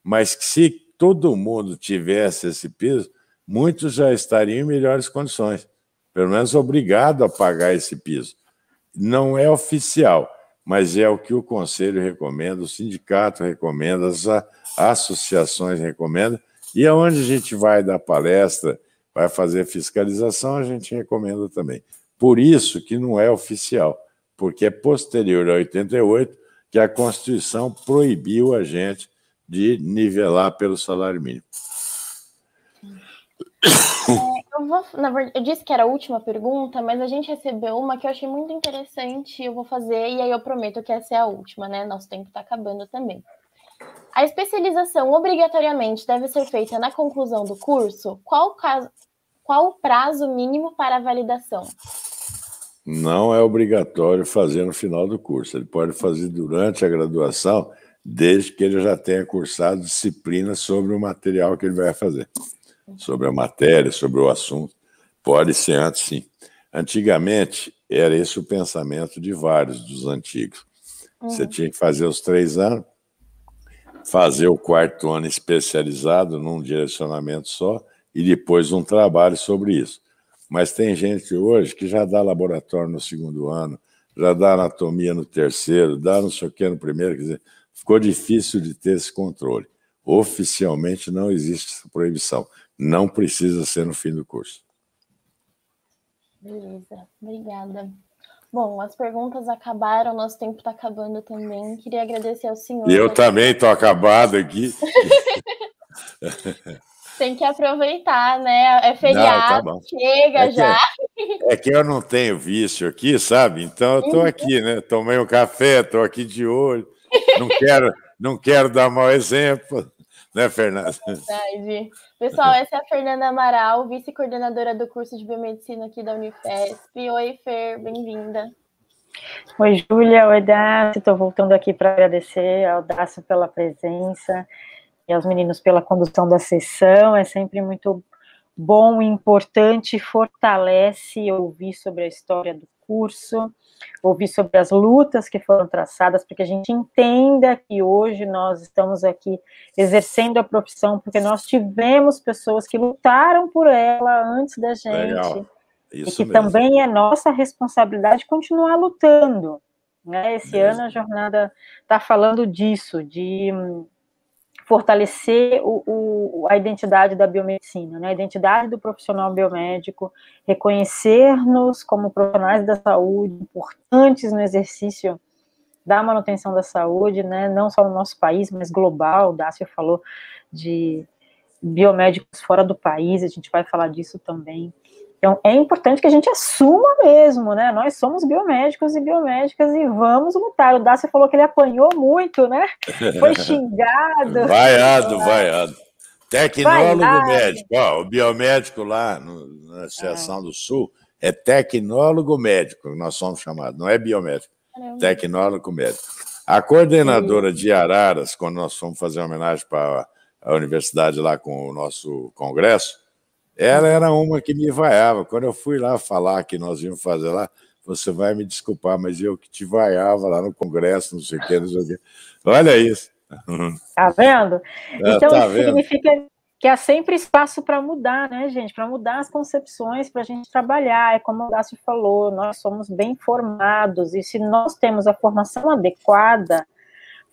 Mas se todo mundo tivesse esse piso, muitos já estariam em melhores condições. Pelo menos obrigado a pagar esse piso. Não é oficial, mas é o que o Conselho recomenda, o sindicato recomenda, as associações recomendam. E aonde a gente vai dar palestra, vai fazer fiscalização, a gente recomenda também. Por isso que não é oficial, porque é posterior a 88 que a Constituição proibiu a gente de nivelar pelo salário mínimo. É, eu, vou, verdade, eu disse que era a última pergunta, mas a gente recebeu uma que eu achei muito interessante. Eu vou fazer e aí eu prometo que essa é a última, né? Nosso tempo está acabando também. A especialização obrigatoriamente deve ser feita na conclusão do curso? Qual, caso, qual o prazo mínimo para a validação? Não é obrigatório fazer no final do curso. Ele pode fazer durante a graduação, desde que ele já tenha cursado disciplina sobre o material que ele vai fazer, sobre a matéria, sobre o assunto. Pode ser antes, sim. Antigamente, era esse o pensamento de vários dos antigos. Uhum. Você tinha que fazer os três anos, fazer o quarto ano especializado num direcionamento só, e depois um trabalho sobre isso. Mas tem gente hoje que já dá laboratório no segundo ano, já dá anatomia no terceiro, dá não sei o que no primeiro, quer dizer, ficou difícil de ter esse controle. Oficialmente não existe essa proibição, não precisa ser no fim do curso. Beleza, obrigada. Bom, as perguntas acabaram, nosso tempo está acabando também. Queria agradecer ao senhor. Eu também estou acabado aqui. Tem que aproveitar, né? É feriado, não, tá chega é já. Que, é que eu não tenho vício aqui, sabe? Então eu tô uhum. aqui, né? Tomei um café, tô aqui de olho. Não quero, não quero dar mau exemplo, né, Fernanda? É verdade. Pessoal, essa é a Fernanda Amaral, vice-coordenadora do curso de biomedicina aqui da Unifesp. Oi, Fer, bem-vinda. Oi, Júlia, oi, Dácio. Estou voltando aqui para agradecer ao Dácio pela presença e aos meninos pela condução da sessão. É sempre muito bom, importante, fortalece ouvir sobre a história do curso, ouvir sobre as lutas que foram traçadas, porque a gente entenda que hoje nós estamos aqui exercendo a profissão, porque nós tivemos pessoas que lutaram por ela antes da gente. Legal. Isso e que mesmo. também é nossa responsabilidade continuar lutando. Né? Esse mesmo. ano a jornada está falando disso, de hum, fortalecer o, o, a identidade da biomedicina, né? a identidade do profissional biomédico, reconhecer-nos como profissionais da saúde, importantes no exercício da manutenção da saúde, né? não só no nosso país, mas global. O Dácio falou de biomédicos fora do país, a gente vai falar disso também. Então, é importante que a gente assuma mesmo, né? Nós somos biomédicos e biomédicas e vamos lutar. O Dácio falou que ele apanhou muito, né? Foi xingado. vaiado, vaiado. Tecnólogo vaiado. médico. Ó, o biomédico lá no, na Associação é. do Sul é tecnólogo médico, nós somos chamados, não é biomédico. Caramba. Tecnólogo médico. A coordenadora de Araras, quando nós fomos fazer uma homenagem para a universidade lá com o nosso congresso, ela era uma que me vaiava. Quando eu fui lá falar que nós íamos fazer lá, você vai me desculpar, mas eu que te vaiava lá no Congresso, não sei o que, não sei o que. Olha isso. Tá vendo? É, então, tá isso vendo. significa que há sempre espaço para mudar, né, gente? Para mudar as concepções, para a gente trabalhar. É como o Dácio falou, nós somos bem formados, e se nós temos a formação adequada,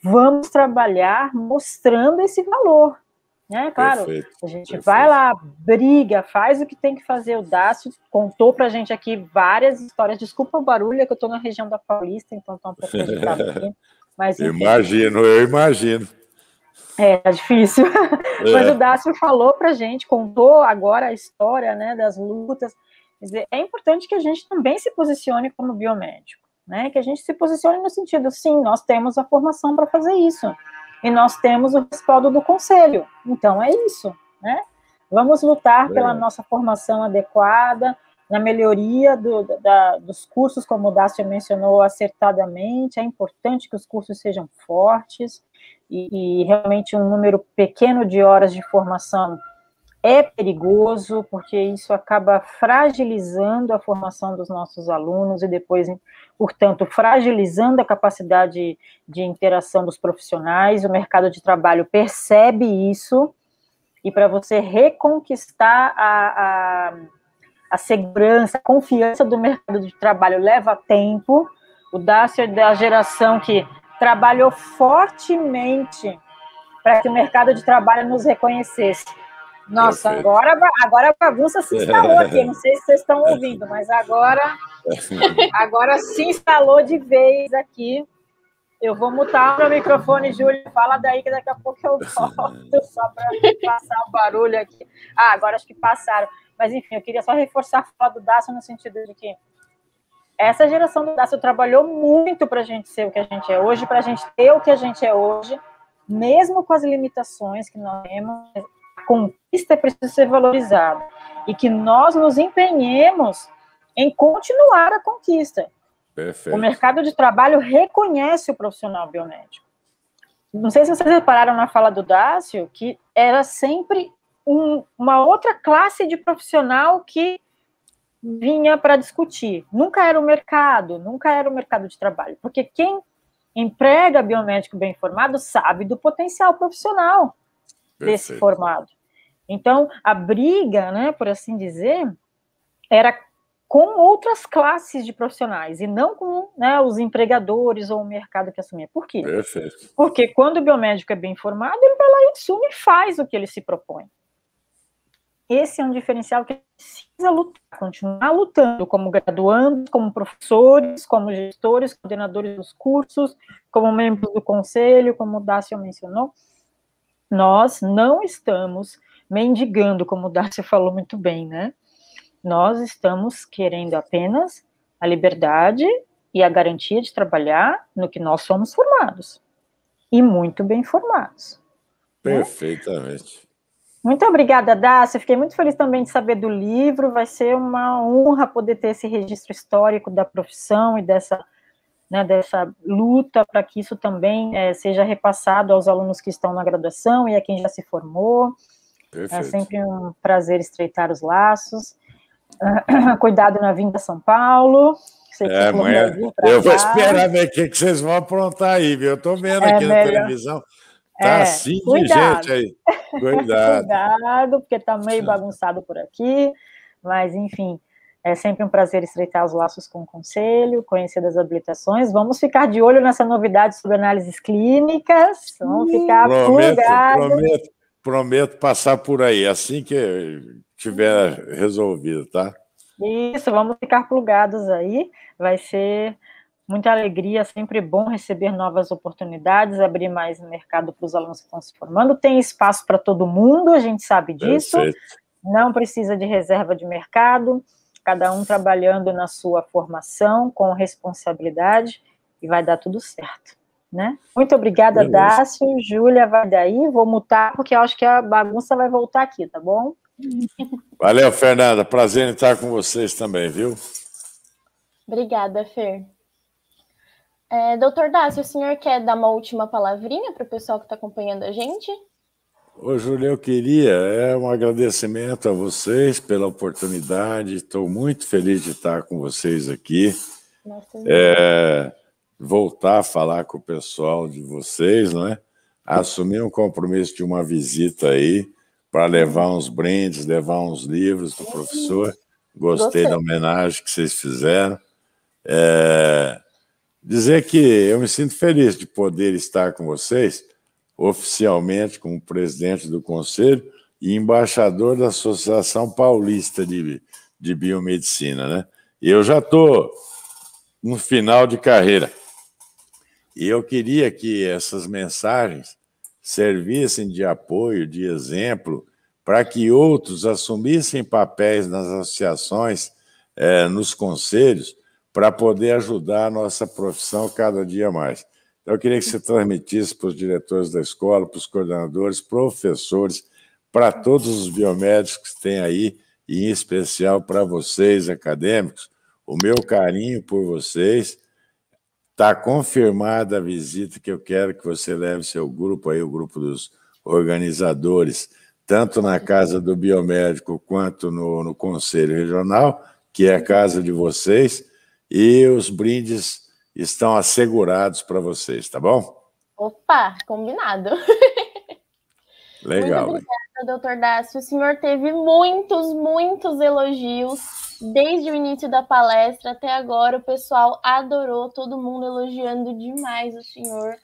vamos trabalhar mostrando esse valor, né? Claro, perfeito, a gente perfeito. vai lá, briga, faz o que tem que fazer. O Dácio contou pra gente aqui várias histórias. Desculpa o barulho, é que eu tô na região da Paulista, então tá um pouco mas enfim. Imagino, eu imagino. É, tá difícil. É. Mas o Dácio falou pra gente, contou agora a história né, das lutas. Quer dizer, é importante que a gente também se posicione como biomédico, né? Que a gente se posicione no sentido, sim, nós temos a formação para fazer isso e nós temos o respaldo do conselho. Então é isso, né? Vamos lutar é. pela nossa formação adequada, na melhoria do, da, dos cursos, como o Dácio mencionou acertadamente, é importante que os cursos sejam fortes e, e realmente um número pequeno de horas de formação é perigoso, porque isso acaba fragilizando a formação dos nossos alunos e depois, portanto, fragilizando a capacidade de interação dos profissionais. O mercado de trabalho percebe isso, e para você reconquistar a, a, a, segurança, a confiança do mercado de trabalho leva tempo. O Darcy é da geração que trabalhou fortemente para que o mercado de trabalho nos reconhecesse nossa, agora, agora a bagunça se instalou aqui. Não sei se vocês estão ouvindo, mas agora, agora se instalou de vez aqui. Eu vou mutar o microfone, Júlio. Fala daí que daqui a pouco eu volto, só para passar o barulho aqui. Ah, agora acho que passaram. Mas enfim, eu queria só reforçar a fala do Dácio no sentido de que essa geração do Dácio trabalhou muito para a gente ser o que a gente é hoje, para a gente ter o que a gente é hoje, mesmo com as limitações que nós temos, conquista precisa ser valorizada e que nós nos empenhemos em continuar a conquista. Perfeito. O mercado de trabalho reconhece o profissional biomédico. Não sei se vocês repararam na fala do Dácio que era sempre um, uma outra classe de profissional que vinha para discutir. Nunca era o mercado, nunca era o mercado de trabalho, porque quem emprega biomédico bem formado sabe do potencial profissional Perfeito. desse formado. Então, a briga, né, por assim dizer, era com outras classes de profissionais e não com né, os empregadores ou o mercado que assumia. Por quê? Perfeito. Porque quando o biomédico é bem formado, ele vai lá e assume e faz o que ele se propõe. Esse é um diferencial que precisa lutar, continuar lutando como graduando, como professores, como gestores, coordenadores dos cursos, como membros do conselho, como o Dácio mencionou. Nós não estamos mendigando, como o Darcy falou muito bem, né? Nós estamos querendo apenas a liberdade e a garantia de trabalhar no que nós somos formados e muito bem formados. Né? Perfeitamente. Né? Muito obrigada, Dácia. Fiquei muito feliz também de saber do livro. Vai ser uma honra poder ter esse registro histórico da profissão e dessa, né, dessa luta para que isso também é, seja repassado aos alunos que estão na graduação e a quem já se formou. Perfeito. É sempre um prazer estreitar os laços. Cuidado na vinda a São Paulo. É, amanhã, eu vou esperar ver o que, vocês vão aprontar aí, viu? Eu estou vendo é aqui melhor. na televisão. Tá é, assim cuidado. de gente aí. Cuidado. cuidado, porque tá meio bagunçado por aqui. Mas, enfim, é sempre um prazer estreitar os laços com o conselho, conhecer das habilitações. Vamos ficar de olho nessa novidade sobre análises clínicas. Vamos ficar hum. prometo, Prometo prometo passar por aí, assim que tiver resolvido, tá? Isso, vamos ficar plugados aí. Vai ser muita alegria, sempre bom receber novas oportunidades, abrir mais mercado para os alunos que estão se formando. Tem espaço para todo mundo, a gente sabe disso. Perfeito. Não precisa de reserva de mercado, cada um trabalhando na sua formação com responsabilidade e vai dar tudo certo. Né? Muito obrigada, Beleza. Dácio. Júlia, vai daí. Vou mutar, porque eu acho que a bagunça vai voltar aqui, tá bom? Valeu, Fernanda. Prazer em estar com vocês também, viu? Obrigada, Fer. É, doutor Dácio, o senhor quer dar uma última palavrinha para o pessoal que está acompanhando a gente? Ô, Júlia, eu queria é um agradecimento a vocês pela oportunidade. Estou muito feliz de estar com vocês aqui. Nossa, é voltar a falar com o pessoal de vocês, não é? Assumir um compromisso de uma visita aí para levar uns brindes, levar uns livros do professor. Gostei da homenagem que vocês fizeram. É... Dizer que eu me sinto feliz de poder estar com vocês oficialmente como presidente do conselho e embaixador da Associação Paulista de, de Biomedicina, né? Eu já estou no final de carreira. E eu queria que essas mensagens servissem de apoio, de exemplo, para que outros assumissem papéis nas associações, eh, nos conselhos, para poder ajudar a nossa profissão cada dia mais. Então, eu queria que você transmitisse para os diretores da escola, para os coordenadores, professores, para todos os biomédicos que tem aí, e em especial para vocês, acadêmicos, o meu carinho por vocês Está confirmada a visita que eu quero que você leve seu grupo aí, o grupo dos organizadores, tanto na Casa do Biomédico quanto no, no Conselho Regional, que é a casa de vocês, e os brindes estão assegurados para vocês, tá bom? Opa, combinado. Legal. Muito obrigada, doutor Dácio. O senhor teve muitos, muitos elogios Desde o início da palestra até agora, o pessoal adorou, todo mundo elogiando demais o senhor.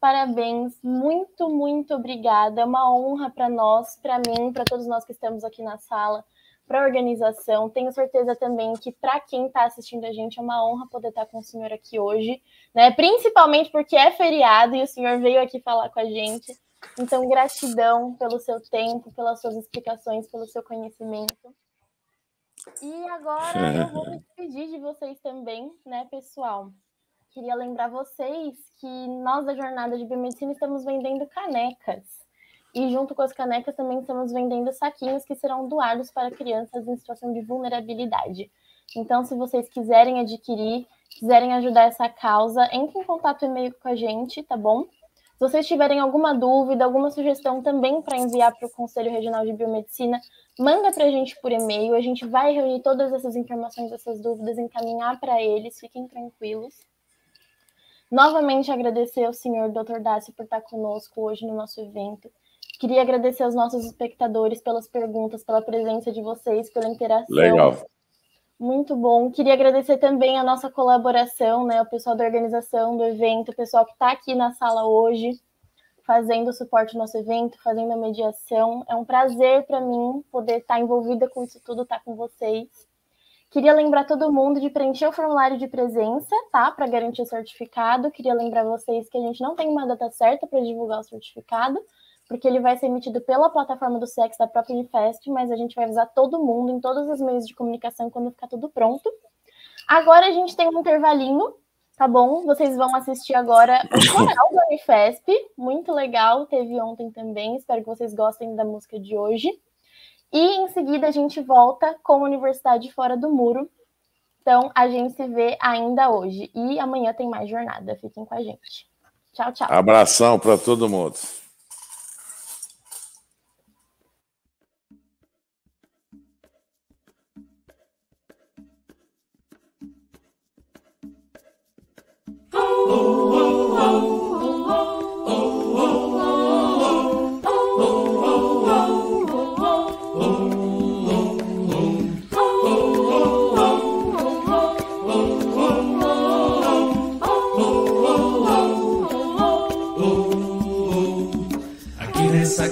Parabéns, muito, muito obrigada. É uma honra para nós, para mim, para todos nós que estamos aqui na sala, para a organização. Tenho certeza também que para quem está assistindo a gente é uma honra poder estar tá com o senhor aqui hoje, né? Principalmente porque é feriado e o senhor veio aqui falar com a gente. Então, gratidão pelo seu tempo, pelas suas explicações, pelo seu conhecimento. E agora eu vou me despedir de vocês também, né, pessoal? Queria lembrar vocês que nós da Jornada de Biomedicina estamos vendendo canecas. E junto com as canecas também estamos vendendo saquinhos que serão doados para crianças em situação de vulnerabilidade. Então, se vocês quiserem adquirir, quiserem ajudar essa causa, entre em contato e-mail com a gente, tá bom? Se vocês tiverem alguma dúvida, alguma sugestão também para enviar para o Conselho Regional de Biomedicina, manda para a gente por e-mail. A gente vai reunir todas essas informações, essas dúvidas, encaminhar para eles. Fiquem tranquilos. Novamente agradecer ao senhor Dr. Dácio por estar conosco hoje no nosso evento. Queria agradecer aos nossos espectadores pelas perguntas, pela presença de vocês, pela interação. Legal. Muito bom. Queria agradecer também a nossa colaboração, né? O pessoal da organização do evento, o pessoal que está aqui na sala hoje, fazendo o suporte ao nosso evento, fazendo a mediação. É um prazer para mim poder estar tá envolvida com isso tudo, estar tá com vocês. Queria lembrar todo mundo de preencher o formulário de presença, tá? Para garantir o certificado. Queria lembrar vocês que a gente não tem uma data certa para divulgar o certificado, porque ele vai ser emitido pela plataforma do Sex da própria Unifest, mas a gente vai avisar todo mundo em todos os meios de comunicação quando ficar tudo pronto. Agora a gente tem um intervalinho, tá bom? Vocês vão assistir agora o coral do Unifesp, muito legal, teve ontem também, espero que vocês gostem da música de hoje. E em seguida a gente volta com a Universidade Fora do Muro. Então a gente se vê ainda hoje e amanhã tem mais jornada. Fiquem com a gente. Tchau, tchau. Abração para todo mundo.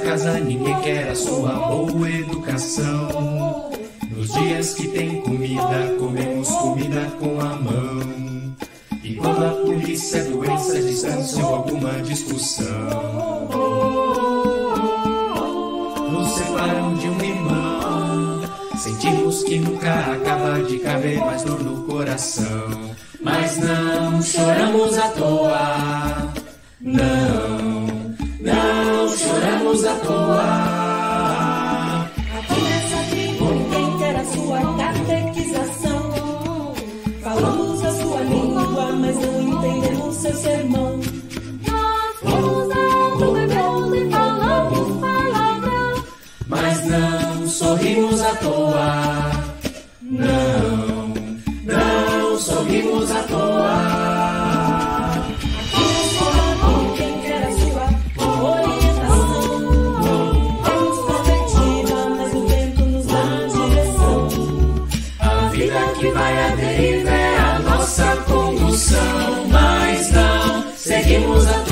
casa ninguém quer a sua boa educação. Nos dias que tem comida, comemos comida com a mão. E quando a polícia, doença distância ou alguma discussão. Nos separam de um irmão. Sentimos que nunca acaba de caber mais dor no coração. Mas não choramos à toa, não vamos atuar. Aqui nessa tribo ninguém quer a sua catequização. Falamos a sua língua, mas não entendemos seu sermão. Nós fomos a um e falamos palavrão, mas não sorrimos à toa. que vai à deriva é a nossa condução, mas não seguimos a